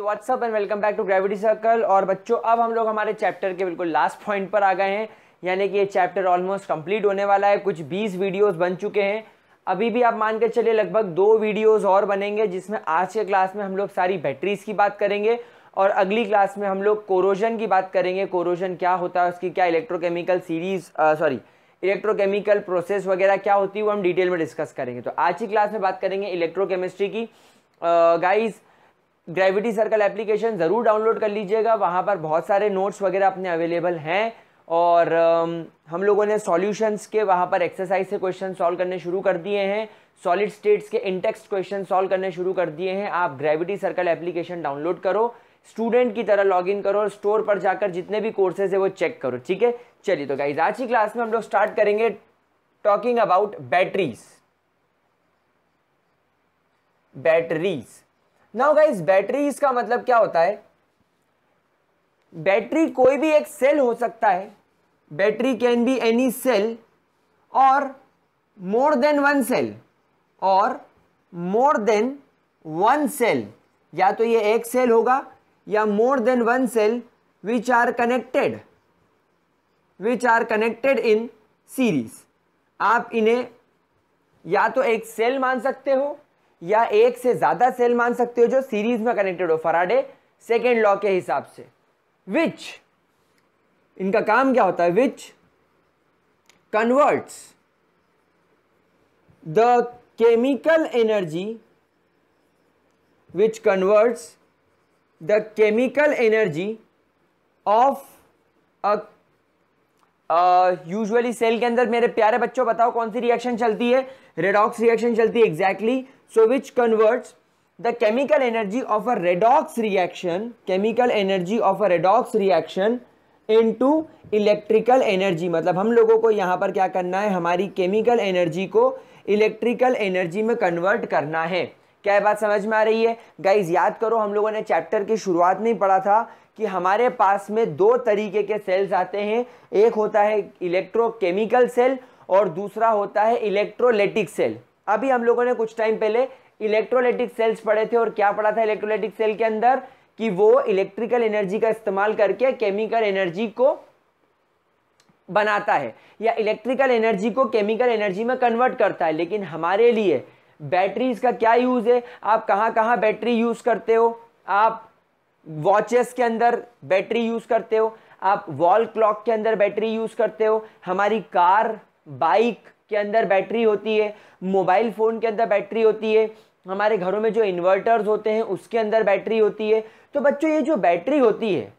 तो what's up and welcome back to Gravity Circle और बच्चों अब हम लोग हमारे चैप्टर के बिल्कुल लास्ट पॉइंट पर आ गए हैं यानी कि ये चैप्टर ऑलमोस्ट कंप्लीट होने वाला है कुछ 20 वीडियोस बन चुके हैं अभी भी आप मान कर चलिए लगभग दो वीडियोस और बनेंगे जिसमें आज के क्लास में हम लोग सारी बैटरीज की बात करेंगे और अगली क्लास में हम लोग कोरोजन की बात करेंगे कोरोजन क्या होता है उसकी क्या electrochemical series sorry electrochemical process वगैरह क्या होती है वो हम डिटेल में डिस्कस करेंगे तो आज की क्लास में बात करेंगे इलेक्ट्रोकेमिस्ट्री की गाइज़ ग्रेविटी सर्कल एप्लीकेशन ज़रूर डाउनलोड कर लीजिएगा वहाँ पर बहुत सारे नोट्स वगैरह अपने अवेलेबल हैं और um, हम लोगों ने सॉल्यूशंस के वहाँ पर एक्सरसाइज से क्वेश्चन सॉल्व करने शुरू कर दिए हैं सॉलिड स्टेट्स के इंटेक्स क्वेश्चन सॉल्व करने शुरू कर दिए हैं आप ग्रेविटी सर्कल एप्लीकेशन डाउनलोड करो स्टूडेंट की तरह लॉगिन करो और स्टोर पर जाकर जितने भी कोर्सेज है वो चेक करो ठीक है चलिए तो गाइज आज की क्लास में हम लोग स्टार्ट करेंगे talking about batteries batteries now guys battery इसका मतलब क्या होता है बैटरी कोई भी एक सेल हो सकता है battery can be any cell और मोर देन वन सेल और मोर देन वन सेल या तो ये एक सेल होगा या more than one cell which are connected which are connected in series आप इन्हें या तो एक सेल मान सकते हो या एक से ज़्यादा सेल मान सकते हो जो सीरीज में कनेक्टेड हो फराडे सेकेंड लॉ के हिसाब से विच इनका काम क्या होता है which converts the chemical energy which converts the chemical energy of a usually cell के अंदर मेरे प्यारे बच्चों बताओ कौन सी रिएक्शन चलती है रेडॉक्स रिएक्शन चलती है exactly so which converts the chemical energy of a redox reaction chemical energy of a redox reaction into electrical energy मतलब हम लोगों को यहाँ पर क्या करना है हमारी केमिकल एनर्जी को इलेक्ट्रिकल एनर्जी में कन्वर्ट करना है क्या बात समझ में आ रही है गाइज याद करो हम लोगों ने चैप्टर की शुरुआत नहीं पढ़ा था कि हमारे पास में दो तरीके के सेल्स आते हैं एक होता है इलेक्ट्रोकेमिकल सेल और दूसरा होता है इलेक्ट्रोलेटिक सेल अभी हम लोगों ने कुछ टाइम पहले इलेक्ट्रोलेटिक सेल्स पढ़े थे और क्या पढ़ा था इलेक्ट्रोलेटिक सेल के अंदर कि वो इलेक्ट्रिकल एनर्जी का इस्तेमाल करके केमिकल एनर्जी को बनाता है या इलेक्ट्रिकल एनर्जी को केमिकल एनर्जी में कन्वर्ट करता है लेकिन हमारे लिए बैटरीज का क्या यूज़ है आप कहाँ कहाँ बैटरी यूज़ करते हो आप वॉचेस के अंदर बैटरी यूज़ करते हो आप वॉल क्लॉक के अंदर बैटरी यूज़ करते हो हमारी कार बाइक के अंदर बैटरी होती है मोबाइल फ़ोन के अंदर बैटरी होती है हमारे घरों में जो इन्वर्टर्स होते हैं उसके अंदर बैटरी होती है तो बच्चों ये जो बैटरी होती है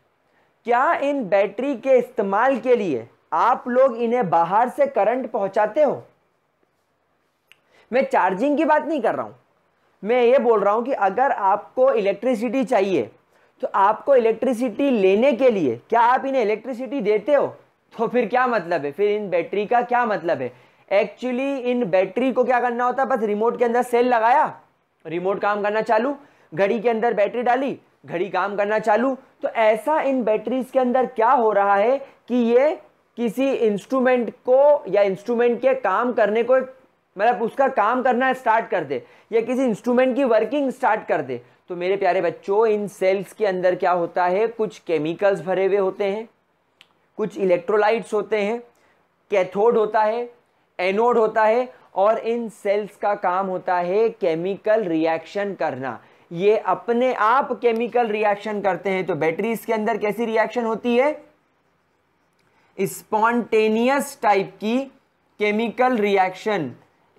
क्या इन बैटरी के इस्तेमाल के लिए आप लोग इन्हें बाहर से करंट पहुंचाते हो मैं चार्जिंग की बात नहीं कर रहा हूं मैं ये बोल रहा हूं कि अगर आपको इलेक्ट्रिसिटी चाहिए तो आपको इलेक्ट्रिसिटी लेने के लिए क्या आप इन्हें इलेक्ट्रिसिटी देते हो तो फिर क्या मतलब है फिर इन बैटरी का क्या मतलब है एक्चुअली इन बैटरी को क्या करना होता है बस रिमोट के अंदर सेल लगाया रिमोट काम करना चालू घड़ी के अंदर बैटरी डाली घड़ी काम करना चालू तो ऐसा इन बैटरीज के अंदर क्या हो रहा है कि ये किसी इंस्ट्रूमेंट को या इंस्ट्रूमेंट के काम करने को मतलब उसका काम करना स्टार्ट कर दे या किसी इंस्ट्रूमेंट की वर्किंग स्टार्ट कर दे तो मेरे प्यारे बच्चों इन सेल्स के अंदर क्या होता है कुछ केमिकल्स भरे हुए होते हैं कुछ इलेक्ट्रोलाइट्स होते हैं कैथोड होता है एनोड होता है और इन सेल्स का काम होता है केमिकल रिएक्शन करना ये अपने आप केमिकल रिएक्शन करते हैं तो बैटरीज के अंदर कैसी रिएक्शन होती है स्पॉन्टेनियस टाइप की केमिकल रिएक्शन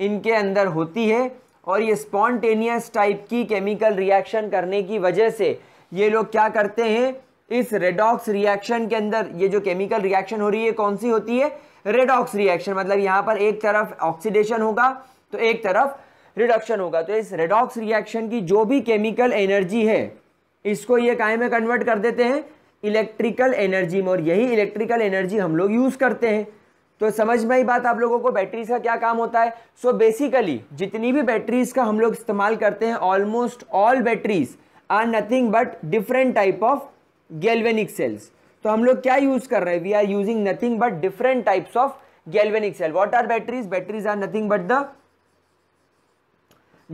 इनके अंदर होती है और ये स्पॉन्टेनियस टाइप की केमिकल रिएक्शन करने की वजह से ये लोग क्या करते हैं इस रेडॉक्स रिएक्शन के अंदर ये जो केमिकल रिएक्शन हो रही है कौन सी होती है रेडॉक्स रिएक्शन मतलब यहाँ पर एक तरफ ऑक्सीडेशन होगा तो एक तरफ रिडक्शन होगा तो इस रेडॉक्स रिएक्शन की जो भी केमिकल एनर्जी है इसको ये काय में कन्वर्ट कर देते हैं इलेक्ट्रिकल एनर्जी में और यही इलेक्ट्रिकल एनर्जी हम लोग यूज़ करते हैं तो समझ में ही बात आप लोगों को बैटरीज का क्या काम होता है सो so बेसिकली जितनी भी बैटरीज का हम लोग इस्तेमाल करते हैं almost all batteries are nothing but different type of galvanic cells तो हम लोग क्या यूज कर रहे हैं we are using nothing but different types of galvanic cell what are batteries batteries are nothing but the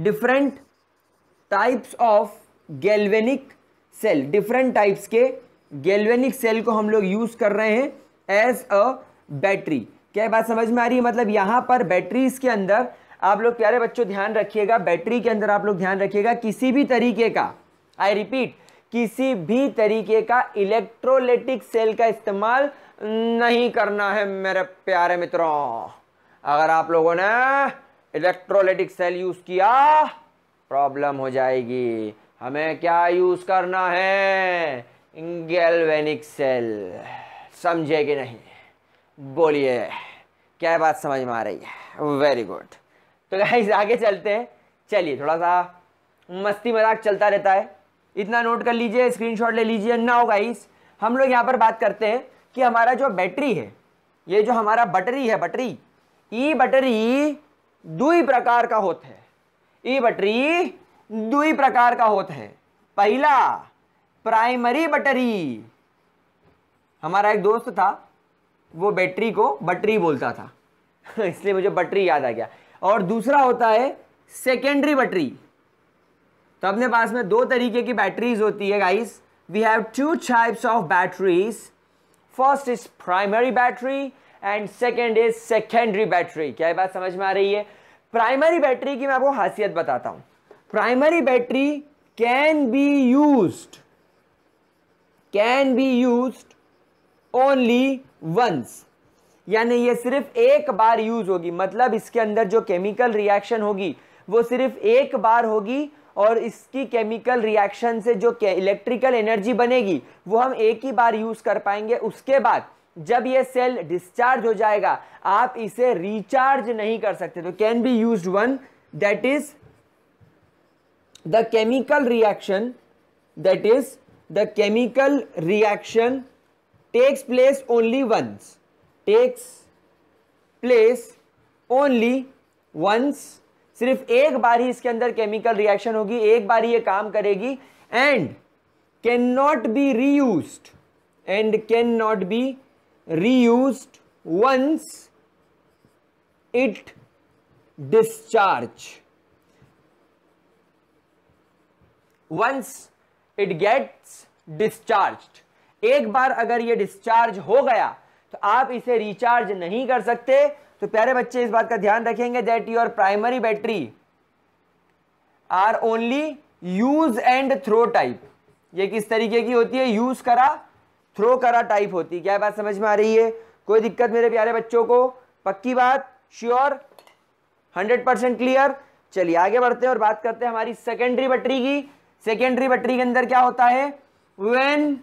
different types of galvanic cell different types के galvanic cell को हम लोग यूज कर रहे हैं एज अ बैटरी क्या बात समझ में आ रही है मतलब यहाँ पर बैटरीज के अंदर आप लोग प्यारे बच्चों ध्यान रखिएगा बैटरी के अंदर आप लोग ध्यान रखिएगा किसी भी तरीके का आई रिपीट किसी भी तरीके का इलेक्ट्रोलेटिक सेल का इस्तेमाल नहीं करना है मेरे प्यारे मित्रों अगर आप लोगों ने इलेक्ट्रोलेटिक सेल यूज़ किया प्रॉब्लम हो जाएगी हमें क्या यूज़ करना है गैल्वेनिक सेल समझे कि नहीं बोलिए क्या बात समझ में आ रही है वेरी गुड तो गाइज आगे चलते हैं चलिए थोड़ा सा मस्ती मजाक चलता रहता है इतना नोट कर लीजिए स्क्रीनशॉट ले लीजिए ना हो गाइज हम लोग यहाँ पर बात करते हैं कि हमारा जो बैटरी है ये जो हमारा बटरी है बटरी ई बटरी दुई प्रकार का होता है ई बटरी दुई प्रकार का होता है पहला प्राइमरी बटरी हमारा एक दोस्त था वो बैटरी को बटरी बोलता था इसलिए मुझे बटरी याद आ गया और दूसरा होता है सेकेंडरी बटरी तो अपने पास में दो तरीके की बैटरीज होती है guys we have two types of batteries first is primary battery and second is secondary battery क्या बात समझ में आ रही है प्राइमरी बैटरी की मैं आपको खासियत बताता हूं primary battery can be use can be use only once यानी ये सिर्फ एक बार यूज होगी मतलब इसके अंदर जो केमिकल रिएक्शन होगी वो सिर्फ एक बार होगी और इसकी केमिकल रिएक्शन से जो इलेक्ट्रिकल एनर्जी बनेगी वो हम एक ही बार यूज़ कर पाएंगे उसके बाद जब ये सेल डिस्चार्ज हो जाएगा आप इसे रिचार्ज नहीं कर सकते तो can be use one that is the chemical reaction that is the chemical reaction takes place only once takes place only once सिर्फ एक बार ही इसके अंदर केमिकल रिएक्शन होगी एक बार ही ये काम करेगी and can not be reused and can not be reused once it discharge once it gets discharged एक बार अगर ये डिस्चार्ज हो गया तो आप इसे रिचार्ज नहीं कर सकते तो प्यारे बच्चे इस बात का ध्यान रखेंगे that your primary battery are only use and throw type ये किस तरीके की होती है यूज करा थ्रो करा टाइप होती है क्या बात समझ में आ रही है कोई दिक्कत मेरे प्यारे बच्चों को पक्की बात श्योर हंड्रेड परसेंट क्लियर चलिए आगे बढ़ते हैं और बात करते हैं हमारी सेकेंडरी बैटरी की सेकेंडरी बैटरी के अंदर क्या होता है when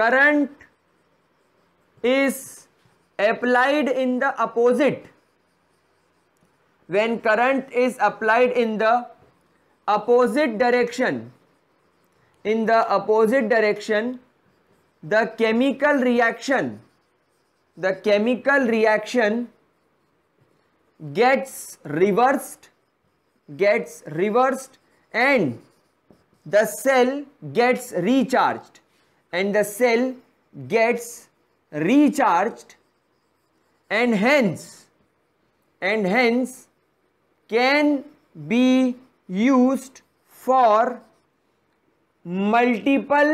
current is applied in the opposite when current is applied in the opposite direction in the opposite direction the chemical reaction the chemical reaction gets reversed gets reversed and the cell gets recharged and the cell gets recharged and hence and hence can be used for multiple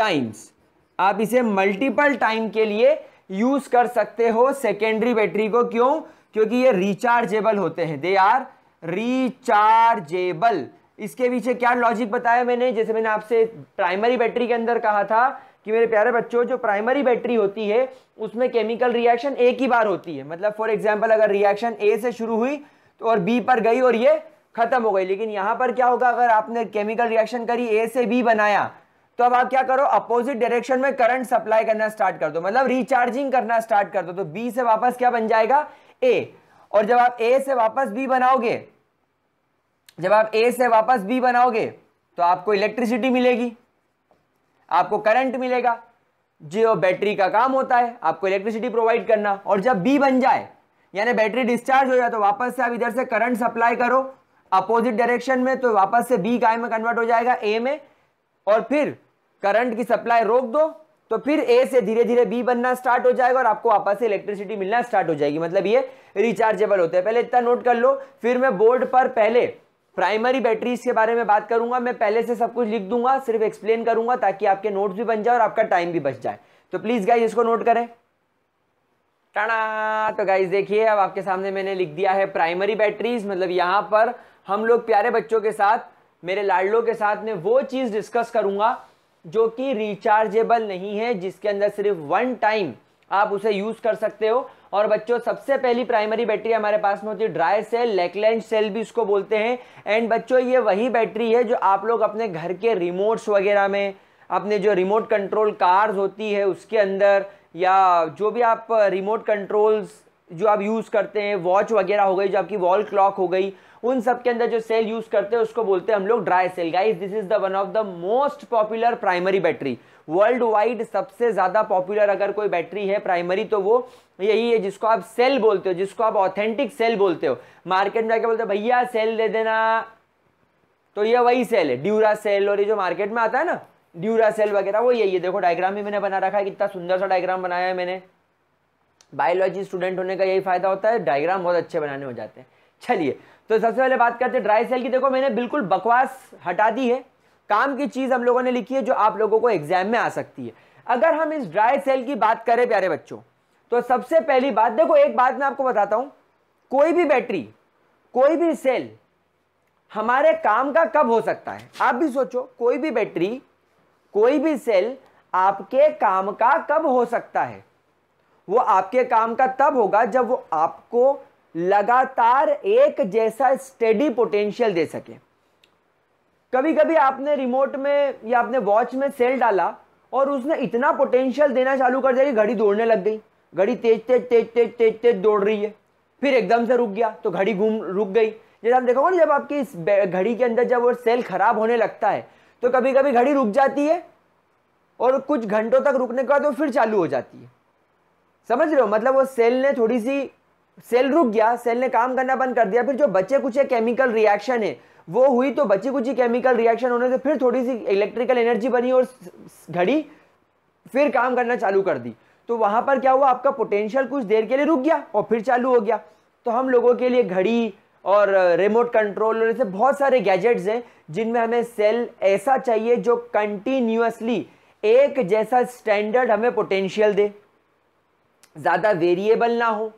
times आप इसे multiple time के लिए use कर सकते हो secondary battery को क्यों क्योंकि ये रिचार्जेबल होते हैं दे आर रिचार्जेबल इसके पीछे क्या लॉजिक बताया मैंने जैसे मैंने आपसे प्राइमरी बैटरी के अंदर कहा था कि मेरे प्यारे बच्चों जो प्राइमरी बैटरी होती है उसमें केमिकल रिएक्शन एक ही बार होती है मतलब फॉर एग्जाम्पल अगर रिएक्शन ए से शुरू हुई तो और बी पर गई और ये खत्म हो गई लेकिन यहाँ पर क्या होगा अगर आपने केमिकल रिएक्शन करी ए से बी बनाया तो अब आप क्या करो अपोजिट डायरेक्शन में करंट सप्लाई करना स्टार्ट कर दो मतलब रिचार्जिंग करना स्टार्ट कर दो तो बी से वापस क्या बन जाएगा ए और जब आप ए से वापस बी बनाओगे जब आप ए से वापस बी बनाओगे तो आपको इलेक्ट्रिसिटी मिलेगी आपको करंट मिलेगा जो बैटरी का काम होता है आपको इलेक्ट्रिसिटी प्रोवाइड करना और जब बी बन जाए यानी बैटरी डिस्चार्ज हो जाए तो वापस से आप इधर से करंट सप्लाई करो अपोजिट डायरेक्शन में तो वापस से बी गाय में कन्वर्ट हो जाएगा ए में और फिर करंट की सप्लाई रोक दो तो फिर ए से धीरे धीरे बी बनना स्टार्ट हो जाएगा और आपको वापस से इलेक्ट्रिसिटी मिलना स्टार्ट हो जाएगी मतलब ये रिचार्जेबल होते हैं पहले इतना नोट कर लो फिर मैं बोर्ड पर पहले प्राइमरी बैटरीज के बारे में बात करूंगा मैं पहले से सब कुछ लिख दूंगा सिर्फ एक्सप्लेन करूंगा ताकि आपके नोट्स भी बन जाए और आपका टाइम भी बच जाए तो प्लीज़ गाइज इसको नोट करें टाणा तो गाइज देखिए अब आपके सामने मैंने लिख दिया है प्राइमरी बैटरीज मतलब यहाँ पर हम लोग प्यारे बच्चों के साथ मेरे लाडलों के साथ में वो चीज़ डिस्कस करूंगा जो कि रिचार्जेबल नहीं है जिसके अंदर सिर्फ वन टाइम आप उसे यूज़ कर सकते हो और बच्चों सबसे पहली प्राइमरी बैटरी हमारे पास में होती है ड्राई सेल लेकलैंड सेल भी इसको बोलते हैं एंड बच्चों ये वही बैटरी है जो आप लोग अपने घर के रिमोट्स वगैरह में अपने जो रिमोट कंट्रोल कार्स होती है उसके अंदर या जो भी आप रिमोट कंट्रोल्स जो आप यूज़ करते हैं वॉच वगैरह हो गई जो आपकी वॉल क्लॉक हो गई उन सब के अंदर जो सेल यूज करते हैं उसको बोलते हैं हम लोग dry cell guys this is the one of the most popular primary battery worldwide सबसे ज़्यादा पॉपुलर अगर कोई बैटरी है प्राइमरी तो वो यही है जिसको आप सेल बोलते हो जिसको आप ऑथेंटिक सेल बोलते हो मार्केट में जाके बोलते हो भैया सेल दे देना तो ये वही सेल है ड्यूरा सेल और ये जो मार्केट में आता है ना ड्यूरा सेल वगैरह वो यही है देखो डायग्राम भी मैंने बना रखा है कितना सुंदर सा डायग्राम बनाया है मैंने बायोलॉजी स्टूडेंट होने का यही फायदा होता है डायग्राम बहुत अच्छे बनाने हो जाते हैं चलिए तो सबसे पहले बात करते हैं ड्राई सेल की देखो मैंने बिल्कुल बकवास हटा दी है काम की चीज़ हम लोगों ने लिखी है जो आप लोगों को एग्जाम में आ सकती है अगर हम इस ड्राई सेल की बात करें प्यारे बच्चों तो सबसे पहली बात देखो एक बात मैं आपको बताता हूं कोई भी बैटरी कोई भी सेल हमारे काम का कब हो सकता है आप भी सोचो कोई भी बैटरी कोई भी सेल आपके काम का कब हो सकता है वो आपके काम का तब होगा जब वो आपको लगातार एक जैसा स्टेडी पोटेंशियल दे सके कभी कभी आपने रिमोट में या आपने वॉच में सेल डाला और उसने इतना पोटेंशियल देना चालू कर दिया कि घड़ी दौड़ने लग गई घड़ी तेज तेज तेज तेज तेज तेज दौड़ रही है फिर एकदम से रुक गया तो घड़ी घूम रुक गई जैसे आप देखोगे ना जब आपकी इस घड़ी के अंदर जब वो सेल खराब होने लगता है तो कभी कभी घड़ी रुक जाती है और कुछ घंटों तक रुकने के बाद वो फिर चालू हो जाती है समझ रहे हो मतलब वो सेल ने थोड़ी सी सेल रुक गया सेल ने काम करना बंद कर दिया फिर जो बचे कुछ केमिकल रिएक्शन है वो हुई तो बच्चे कुछ केमिकल रिएक्शन होने से फिर थोड़ी सी इलेक्ट्रिकल एनर्जी बनी और घड़ी फिर काम करना चालू कर दी तो वहां पर क्या हुआ आपका पोटेंशियल कुछ देर के लिए रुक गया और फिर चालू हो गया तो हम लोगों के लिए घड़ी और रिमोट कंट्रोल और ऐसे बहुत सारे गैजेट्स हैं जिनमें हमें सेल ऐसा चाहिए जो कंटिन्यूसली एक जैसा स्टैंडर्ड हमें पोटेंशियल दे ज़्यादा वेरिएबल ना हो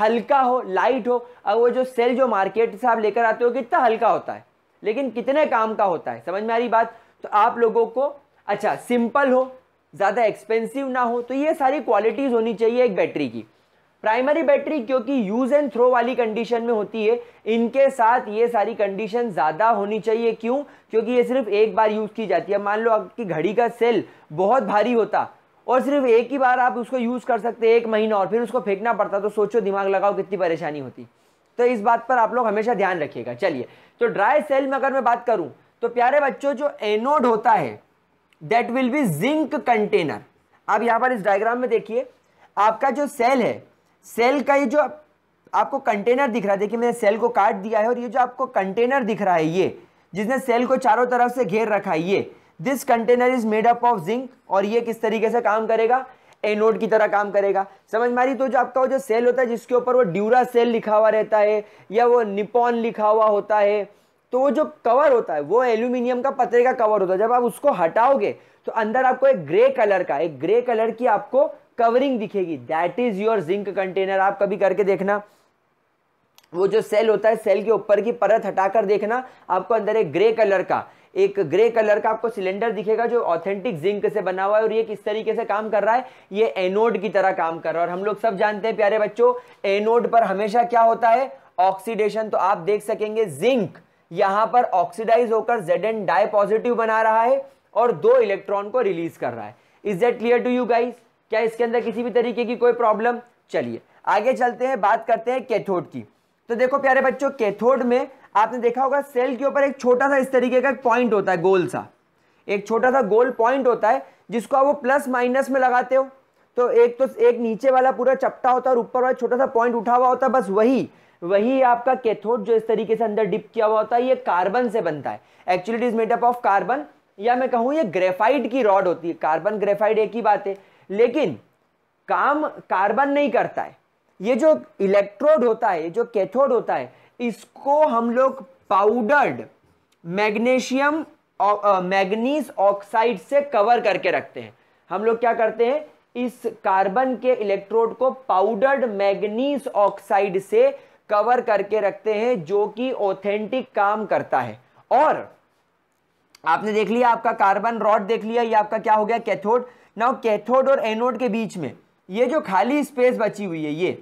हल्का हो लाइट हो और वो जो सेल जो मार्केट से आप लेकर आते हो कितना हल्का होता है लेकिन कितने काम का होता है समझ में आ रही बात तो आप लोगों को अच्छा सिंपल हो ज़्यादा एक्सपेंसिव ना हो तो ये सारी क्वालिटीज़ होनी चाहिए एक बैटरी की प्राइमरी बैटरी क्योंकि यूज़ एंड थ्रो वाली कंडीशन में होती है इनके साथ ये सारी कंडीशन ज़्यादा होनी चाहिए क्यों क्योंकि ये सिर्फ एक बार यूज़ की जाती है मान लो आपकी घड़ी का सेल बहुत भारी होता और सिर्फ एक ही बार आप उसको यूज़ कर सकते हैं एक महीना और फिर उसको फेंकना पड़ता तो सोचो दिमाग लगाओ कितनी परेशानी होती तो इस बात पर आप लोग हमेशा ध्यान रखिएगा चलिए तो ड्राई सेल में अगर मैं बात करूं तो प्यारे बच्चों जो एनोड होता है that will be zinc container आप यहाँ पर इस डायग्राम में देखिए आपका जो सेल है सेल का ये जो आपको कंटेनर दिख रहा है देखिए मैंने सेल को काट दिया है और ये जो आपको कंटेनर दिख रहा है ये जिसने सेल को चारों तरफ से घेर रखा है ये this container is made up of zinc और ये किस तरीके से काम करेगा एनोड की तरह काम करेगा समझ मारी तो जो आपका वो जो सेल होता है जिसके ऊपर वो ड्यूरा सेल लिखा हुआ रहता है या वो निपॉन लिखा हुआ होता है तो वो जो कवर होता है वो एल्यूमिनियम का पतरे का कवर होता है जब आप उसको हटाओगे तो अंदर आपको एक ग्रे कलर का एक ग्रे कलर की आपको कवरिंग दिखेगी that is your zinc container आप कभी करके देखना वो जो सेल होता है सेल के ऊपर की परत हटाकर देखना आपको अंदर एक ग्रे कलर का एक ग्रे कलर का आपको सिलेंडर दिखेगा जो ऑथेंटिक जिंक से बना हुआ है और ये किस तरीके से काम कर रहा है ये एनोड की तरह काम कर रहा है और हम लोग सब जानते हैं प्यारे बच्चों एनोड पर हमेशा क्या होता है ऑक्सीडेशन तो आप देख सकेंगे जिंक यहां पर ऑक्सीडाइज होकर जेड एन डाई पॉजिटिव बना रहा है और दो इलेक्ट्रॉन को रिलीज कर रहा है is that clear to you guys क्या इसके अंदर किसी भी तरीके की कोई प्रॉब्लम चलिए आगे चलते हैं बात करते हैं कैथोड की तो देखो प्यारे बच्चों कैथोड में आपने देखा होगा सेल के ऊपर एक छोटा सा इस तरीके का पॉइंट होता है गोल सा एक छोटा सा गोल पॉइंट होता है जिसको आप वो प्लस माइनस में लगाते हो तो एक तो एक नीचे वाला पूरा चपटा होता है और ऊपर वाला छोटा सा पॉइंट उठा हुआ होता है बस वही वही आपका कैथोड जो इस तरीके से अंदर डिप किया हुआ होता है ये कार्बन से बनता है actually it is made up of carbon या मैं कहूँ ये ग्रेफाइट की रॉड होती है कार्बन ग्रेफाइट एक ही बात है लेकिन काम कार्बन नहीं करता है ये जो इलेक्ट्रोड होता है जो कैथोड होता है इसको हम लोग पाउडर्ड मैग्नेशियम मैग्नीज ऑक्साइड से कवर करके रखते हैं हम लोग क्या करते हैं इस कार्बन के इलेक्ट्रोड को पाउडर्ड मैग्नीज ऑक्साइड से कवर करके रखते हैं जो कि ऑथेंटिक काम करता है और आपने देख लिया आपका कार्बन रॉड देख लिया ये आपका क्या हो गया कैथोड नाउ कैथोड और एनोड के बीच में ये जो खाली स्पेस बची हुई है ये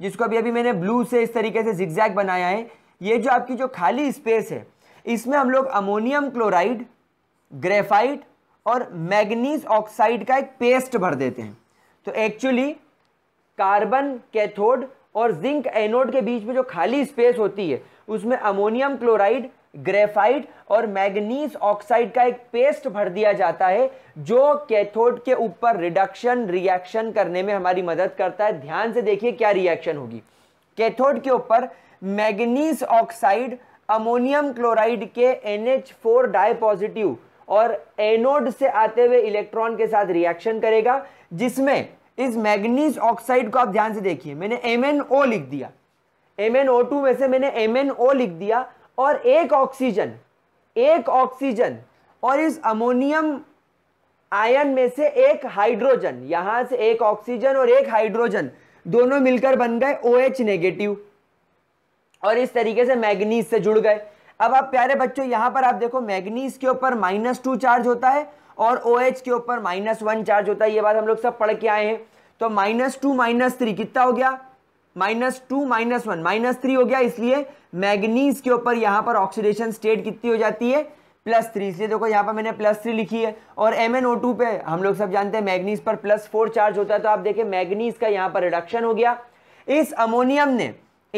जिसको अभी अभी मैंने ब्लू से इस तरीके से जिक्जैक बनाया है ये जो आपकी जो खाली स्पेस है इसमें हम लोग अमोनियम क्लोराइड ग्रेफाइट और मैग्नीज ऑक्साइड का एक पेस्ट भर देते हैं तो एक्चुअली कार्बन कैथोड और जिंक एनोड के बीच में जो खाली स्पेस होती है उसमें अमोनियम क्लोराइड ग्रेफाइट और मैग्नीज ऑक्साइड का एक पेस्ट भर दिया जाता है जो कैथोड के ऊपर रिडक्शन रिएक्शन करने में हमारी मदद करता है ध्यान से देखिए क्या रिएक्शन होगी कैथोड के ऊपर मैग्नीज ऑक्साइड अमोनियम क्लोराइड के NH4 डाई पॉजिटिव और एनोड से आते हुए इलेक्ट्रॉन के साथ रिएक्शन करेगा जिसमें इस मैग्नीज ऑक्साइड को आप ध्यान से देखिए मैंने MnO लिख दिया MnO2 में से मैंने MnO लिख दिया और एक ऑक्सीजन एक ऑक्सीजन और इस अमोनियम आयन में से एक हाइड्रोजन यहां से एक ऑक्सीजन और एक हाइड्रोजन दोनों मिलकर बन गए ओ एच नेगेटिव और इस तरीके से मैग्नीज से जुड़ गए अब आप प्यारे बच्चों यहां पर आप देखो मैग्नीज के ऊपर माइनस टू चार्ज होता है और ओ OH के ऊपर माइनस वन चार्ज होता है ये बात हम लोग सब पढ़ के आए हैं तो माइनस टू माइनस थ्री कितना हो गया minus two minus one minus three हो गया इसलिए मैग्नीज के ऊपर यहां पर ऑक्सीडेशन स्टेट कितनी हो जाती है प्लस थ्री इसलिए देखो यहां पर मैंने प्लस थ्री लिखी है और एम एन ओ टू पे हम लोग सब जानते हैं मैग्नीज पर प्लस फोर चार्ज होता है तो आप देखिए मैग्नीज का यहां पर रिडक्शन हो गया इस अमोनियम ने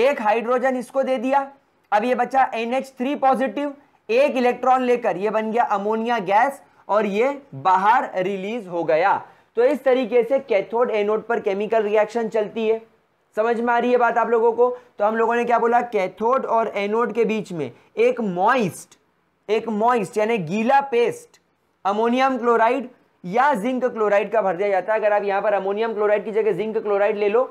एक हाइड्रोजन इसको दे दिया अब ये बचा एन एच थ्री पॉजिटिव एक इलेक्ट्रॉन लेकर यह बन गया अमोनिया गैस और ये बाहर रिलीज हो गया तो इस तरीके से कैथोड एनोड पर केमिकल रिएक्शन चलती है समझ में आ रही है बात आप लोगों को तो हम लोगों ने क्या बोला कैथोड और एनोड के बीच में एक मॉइस्ट एक मॉइस्ट यानी गीला पेस्ट अमोनियम क्लोराइड या जिंक क्लोराइड का भर दिया जाता है अगर आप यहां पर अमोनियम क्लोराइड की जगह जिंक क्लोराइड ले लो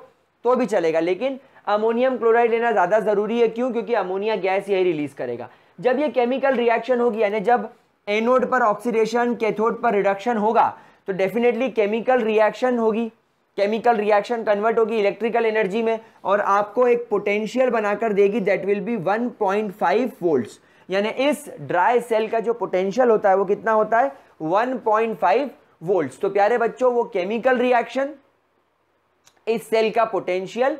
तो भी चलेगा लेकिन अमोनियम क्लोराइड लेना ज़्यादा ज़रूरी है क्यों क्योंकि अमोनिया गैस यही रिलीज करेगा जब ये केमिकल रिएक्शन होगी यानी जब एनोड पर ऑक्सीडेशन कैथोड पर रिडक्शन होगा तो डेफिनेटली केमिकल रिएक्शन होगी केमिकल रिएक्शन कन्वर्ट होगी इलेक्ट्रिकल एनर्जी में और आपको एक पोटेंशियल बनाकर देगी that will be 1.5 point volt यानी इस ड्राई सेल का जो पोटेंशियल होता है वो कितना होता है 1.5 पॉइंट वोल्ट तो प्यारे बच्चों वो केमिकल रिएक्शन इस सेल का पोटेंशियल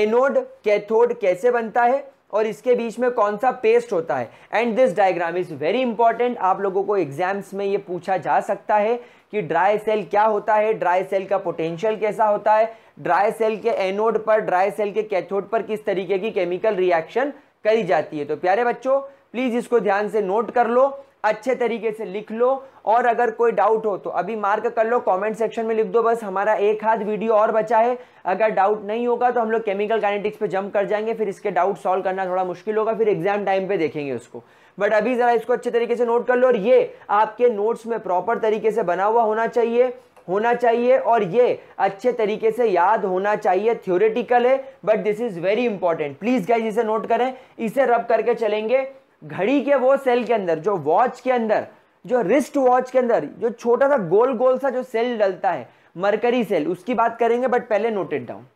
एनोड कैथोड कैसे बनता है और इसके बीच में कौन सा पेस्ट होता है and this diagram is very important आप लोगों को एग्जाम्स में ये पूछा जा सकता है कि ड्राई सेल क्या होता है ड्राई सेल का पोटेंशियल कैसा होता है ड्राई सेल के एनोड पर ड्राई सेल के कैथोड पर किस तरीके की केमिकल रिएक्शन करी जाती है तो प्यारे बच्चों प्लीज़ इसको ध्यान से नोट कर लो अच्छे तरीके से लिख लो और अगर कोई डाउट हो तो अभी मार्क कर लो कमेंट सेक्शन में लिख दो बस हमारा एक हाथ वीडियो और बचा है अगर डाउट नहीं होगा तो हम लोग केमिकल काइनेटिक्स पे जंप कर जाएंगे फिर इसके डाउट सॉल्व करना थोड़ा मुश्किल होगा फिर एग्जाम टाइम पे देखेंगे उसको बट अभी ज़रा इसको अच्छे तरीके से नोट कर लो और ये आपके नोट्स में प्रॉपर तरीके से बना हुआ होना चाहिए होना चाहिए और ये अच्छे तरीके से याद होना चाहिए थ्योरेटिकल है but this is very important please guys इसे नोट करें इसे रब करके चलेंगे घड़ी के वो सेल के अंदर जो वॉच के अंदर जो रिस्ट वॉच के अंदर जो छोटा सा गोल गोल सा जो सेल डलता है मरकरी सेल उसकी बात करेंगे बट पहले नोटेड डाउन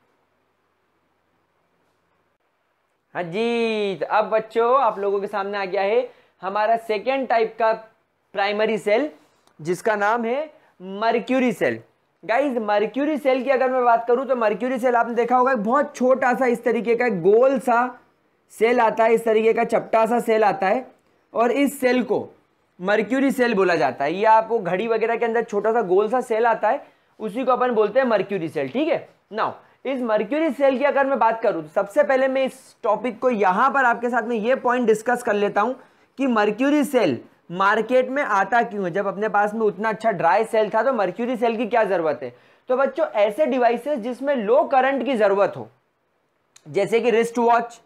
हाँ जी तो अब बच्चों आप लोगों के सामने आ गया है हमारा सेकेंड टाइप का प्राइमरी सेल जिसका नाम है mercury cell guys mercury cell की अगर मैं बात करूं तो मर्क्यूरी सेल आपने देखा होगा बहुत छोटा सा इस तरीके का गोल सा सेल आता है इस तरीके का चपटा सा सेल आता है और इस सेल को मर्क्यूरी सेल बोला जाता है ये आपको घड़ी वगैरह के अंदर छोटा सा गोल सा सेल आता है उसी को अपन बोलते हैं मर्क्यूरी सेल ठीक है नाउ इस मर्क्यूरी सेल की अगर मैं बात करूं तो सबसे पहले मैं इस टॉपिक को यहां पर आपके साथ में ये पॉइंट डिस्कस कर लेता हूं कि मर्क्यूरी सेल मार्केट में आता क्यों है जब अपने पास में उतना अच्छा ड्राई सेल था तो मर्क्यूरी सेल की क्या ज़रूरत है तो बच्चों ऐसे डिवाइसेस जिसमें लो करंट की ज़रूरत हो जैसे कि रिस्ट वॉच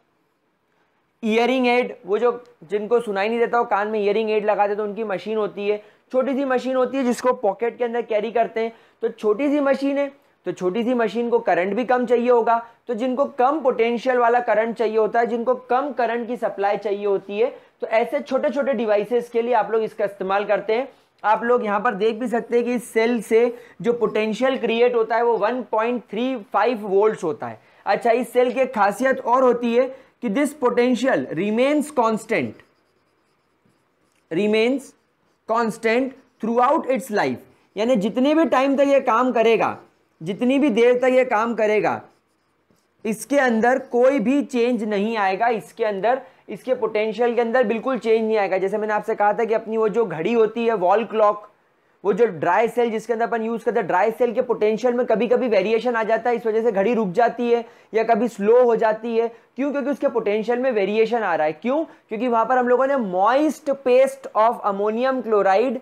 ईयरिंग एड वो जो जिनको सुनाई नहीं देता हो कान में इयरिंग एड लगाते तो उनकी मशीन होती है छोटी सी मशीन होती है जिसको पॉकेट के अंदर कैरी करते हैं तो छोटी सी मशीन है तो छोटी सी मशीन को करंट भी कम चाहिए होगा तो जिनको कम पोटेंशियल वाला करंट चाहिए होता है जिनको कम करंट की सप्लाई चाहिए होती है तो ऐसे छोटे छोटे डिवाइसेस के लिए आप लोग इसका इस्तेमाल करते हैं आप लोग यहां पर देख भी सकते हैं कि इस सेल से जो पोटेंशियल क्रिएट होता है वो 1.35 वोल्ट होता है अच्छा इस सेल की खासियत और होती है कि this potential remains constant remains constant throughout its life यानी जितने भी टाइम तक ये काम करेगा जितनी भी देर तक ये काम करेगा इसके अंदर कोई भी चेंज नहीं आएगा इसके अंदर इसके पोटेंशियल के अंदर बिल्कुल चेंज नहीं आएगा जैसे मैंने आपसे कहा था कि अपनी वो जो घड़ी होती है वॉल क्लॉक वो जो ड्राई सेल जिसके अंदर अपन यूज़ करते हैं ड्राई सेल के पोटेंशियल में कभी कभी वेरिएशन आ जाता है इस वजह से घड़ी रुक जाती है या कभी स्लो हो जाती है क्यों क्योंकि उसके पोटेंशियल में वेरिएशन आ रहा है क्यों क्योंकि वहाँ पर हम लोगों ने moist paste of ammonium chloride